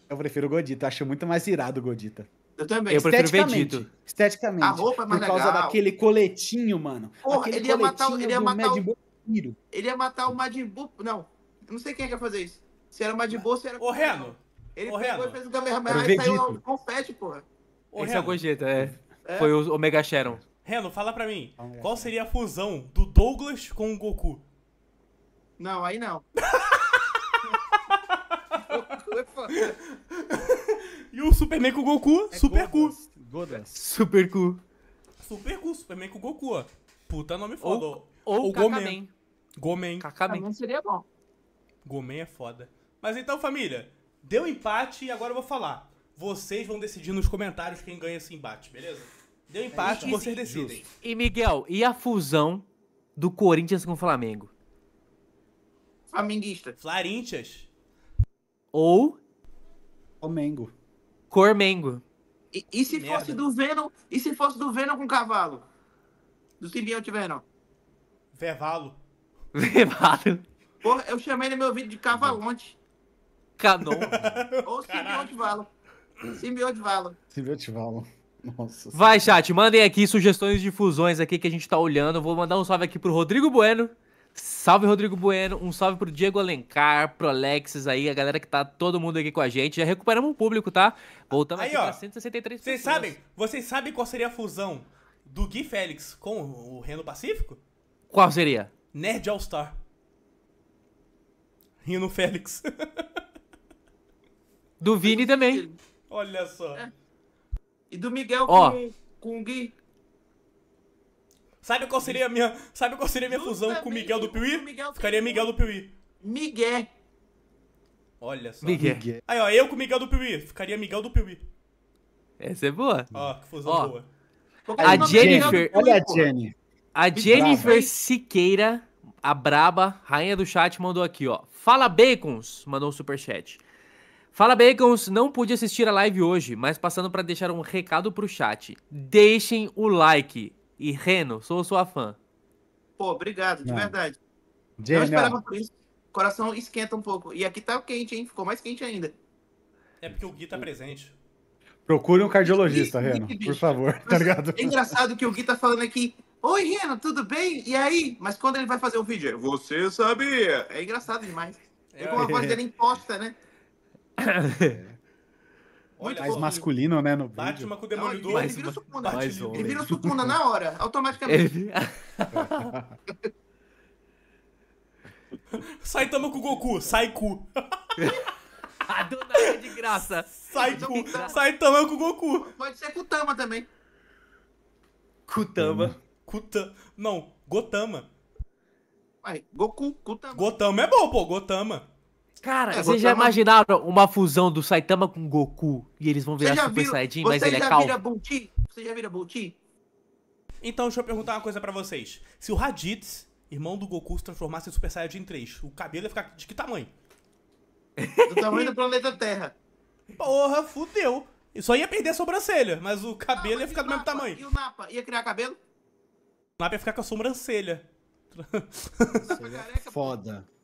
Eu prefiro o Godita, acho muito mais irado o Godita. Eu também. Eu prefiro Vegito. Esteticamente. A roupa é mais Por causa legal. daquele coletinho, mano. Porra, ele ia matar, ele ia matar o... Ele ia matar o Madibu. Não, eu não sei quem é ia fazer isso. Se era o Madibu, se era... Ô, Reno. Ele Ô, Reno. fez o Kamehameha e saiu um confete, porra. Ô, Esse Reno. é o Gogeta, é. é. Foi o Omega Sharon. Reno, fala pra mim. Qual seria a fusão do Douglas com o Goku? Não, aí não. [laughs] e o Superman com o Goku, é Super Godas. Super Cu. Super Cu, Superman com o Goku, ó. Puta nome foda. Ou, ou, ou Gomen. Gomen. seria bom. Gomen é foda. Mas então, família, deu empate e agora eu vou falar. Vocês vão decidir nos comentários quem ganha esse embate, beleza? Deu é empate, é, vocês decidem. E Miguel, e a fusão do Corinthians com o Flamengo? Flamenguista. Floríntias. Ou Comengo. Cormengo. E, e se Merda. fosse do Venom? E se fosse do Venom com cavalo? Do simbionte Venom. Vervalo. [laughs] Vervalo. Porra, eu chamei no meu vídeo de cavalonte. Canon. [laughs] Ou simbionte valo. Simbionte valo. Simbionte valo. Nossa. Vai, chat, mandem aqui sugestões de fusões aqui que a gente tá olhando. Vou mandar um salve aqui pro Rodrigo Bueno. Salve Rodrigo Bueno, um salve pro Diego Alencar, pro Alexis aí, a galera que tá todo mundo aqui com a gente. Já recuperamos o público, tá? Voltamos aí, aqui ó, pra 163 vocês pessoas. Sabem, vocês sabem qual seria a fusão do Gui Félix com o Reno Pacífico? Qual seria? Nerd All Star. Rino Félix. do Vini também. Olha só. É. E do Miguel ó, com, com o Gui. Sabe qual seria a minha, sabe qual seria minha fusão com o Miguel do Piuí? Miguel Ficaria Miguel do Piuí. Miguel. Olha só. Miguel. Aí, ó, eu com o Miguel do Piuí. Ficaria Miguel do Piuí. Essa é boa. Ó, que fusão ó, boa. A é Jennifer. Olha a Jenny. A Jennifer Siqueira, a braba, rainha do chat, mandou aqui, ó. Fala Bacons, mandou um superchat. Fala Bacons, não pude assistir a live hoje, mas passando para deixar um recado pro chat. Deixem o like. E Reno, sou sua fã. Pô, obrigado, de Não. verdade. Genial. Não esperava por isso. O coração esquenta um pouco. E aqui tá quente, hein? Ficou mais quente ainda. É porque o Gui tá presente. Procure um cardiologista, Gui, Reno, Gui, por favor, tá ligado? É engraçado que o Gui tá falando aqui. Oi, Reno, tudo bem? E aí? Mas quando ele vai fazer um vídeo, é, você sabia? É engraçado demais. É, uma coisa a é. voz dele imposta, né? [laughs] mais masculino, né? No vídeo. com o Demolidor. Não, ele, vira sucunda. Mais ele vira na hora, automaticamente. [laughs] sai tamo com o Goku, sai cu. [laughs] dona é de graça. Sai cu, é sai tamo com o Goku. Pode ser Kutama também. Kutama. Hum. Kutama. Não, Gotama. Vai, Goku, Kutama. Gotama é bom, pô, Gotama. Cara, é, vocês já imaginaram uma fusão do Saitama com Goku e eles vão virar Super Saiyajin, mas ele é calmo? Você já vira Bolti? Então, deixa eu perguntar uma coisa para vocês. Se o Raditz, irmão do Goku, se transformasse em Super Saiyajin 3, o cabelo ia ficar de que tamanho? Do tamanho do planeta Terra. Porra, fudeu. Só ia perder a sobrancelha, mas o cabelo mas ia ficar do mesmo tamanho. E o Napa? Ia criar cabelo? O Napa ia ficar com a sobrancelha. É foda.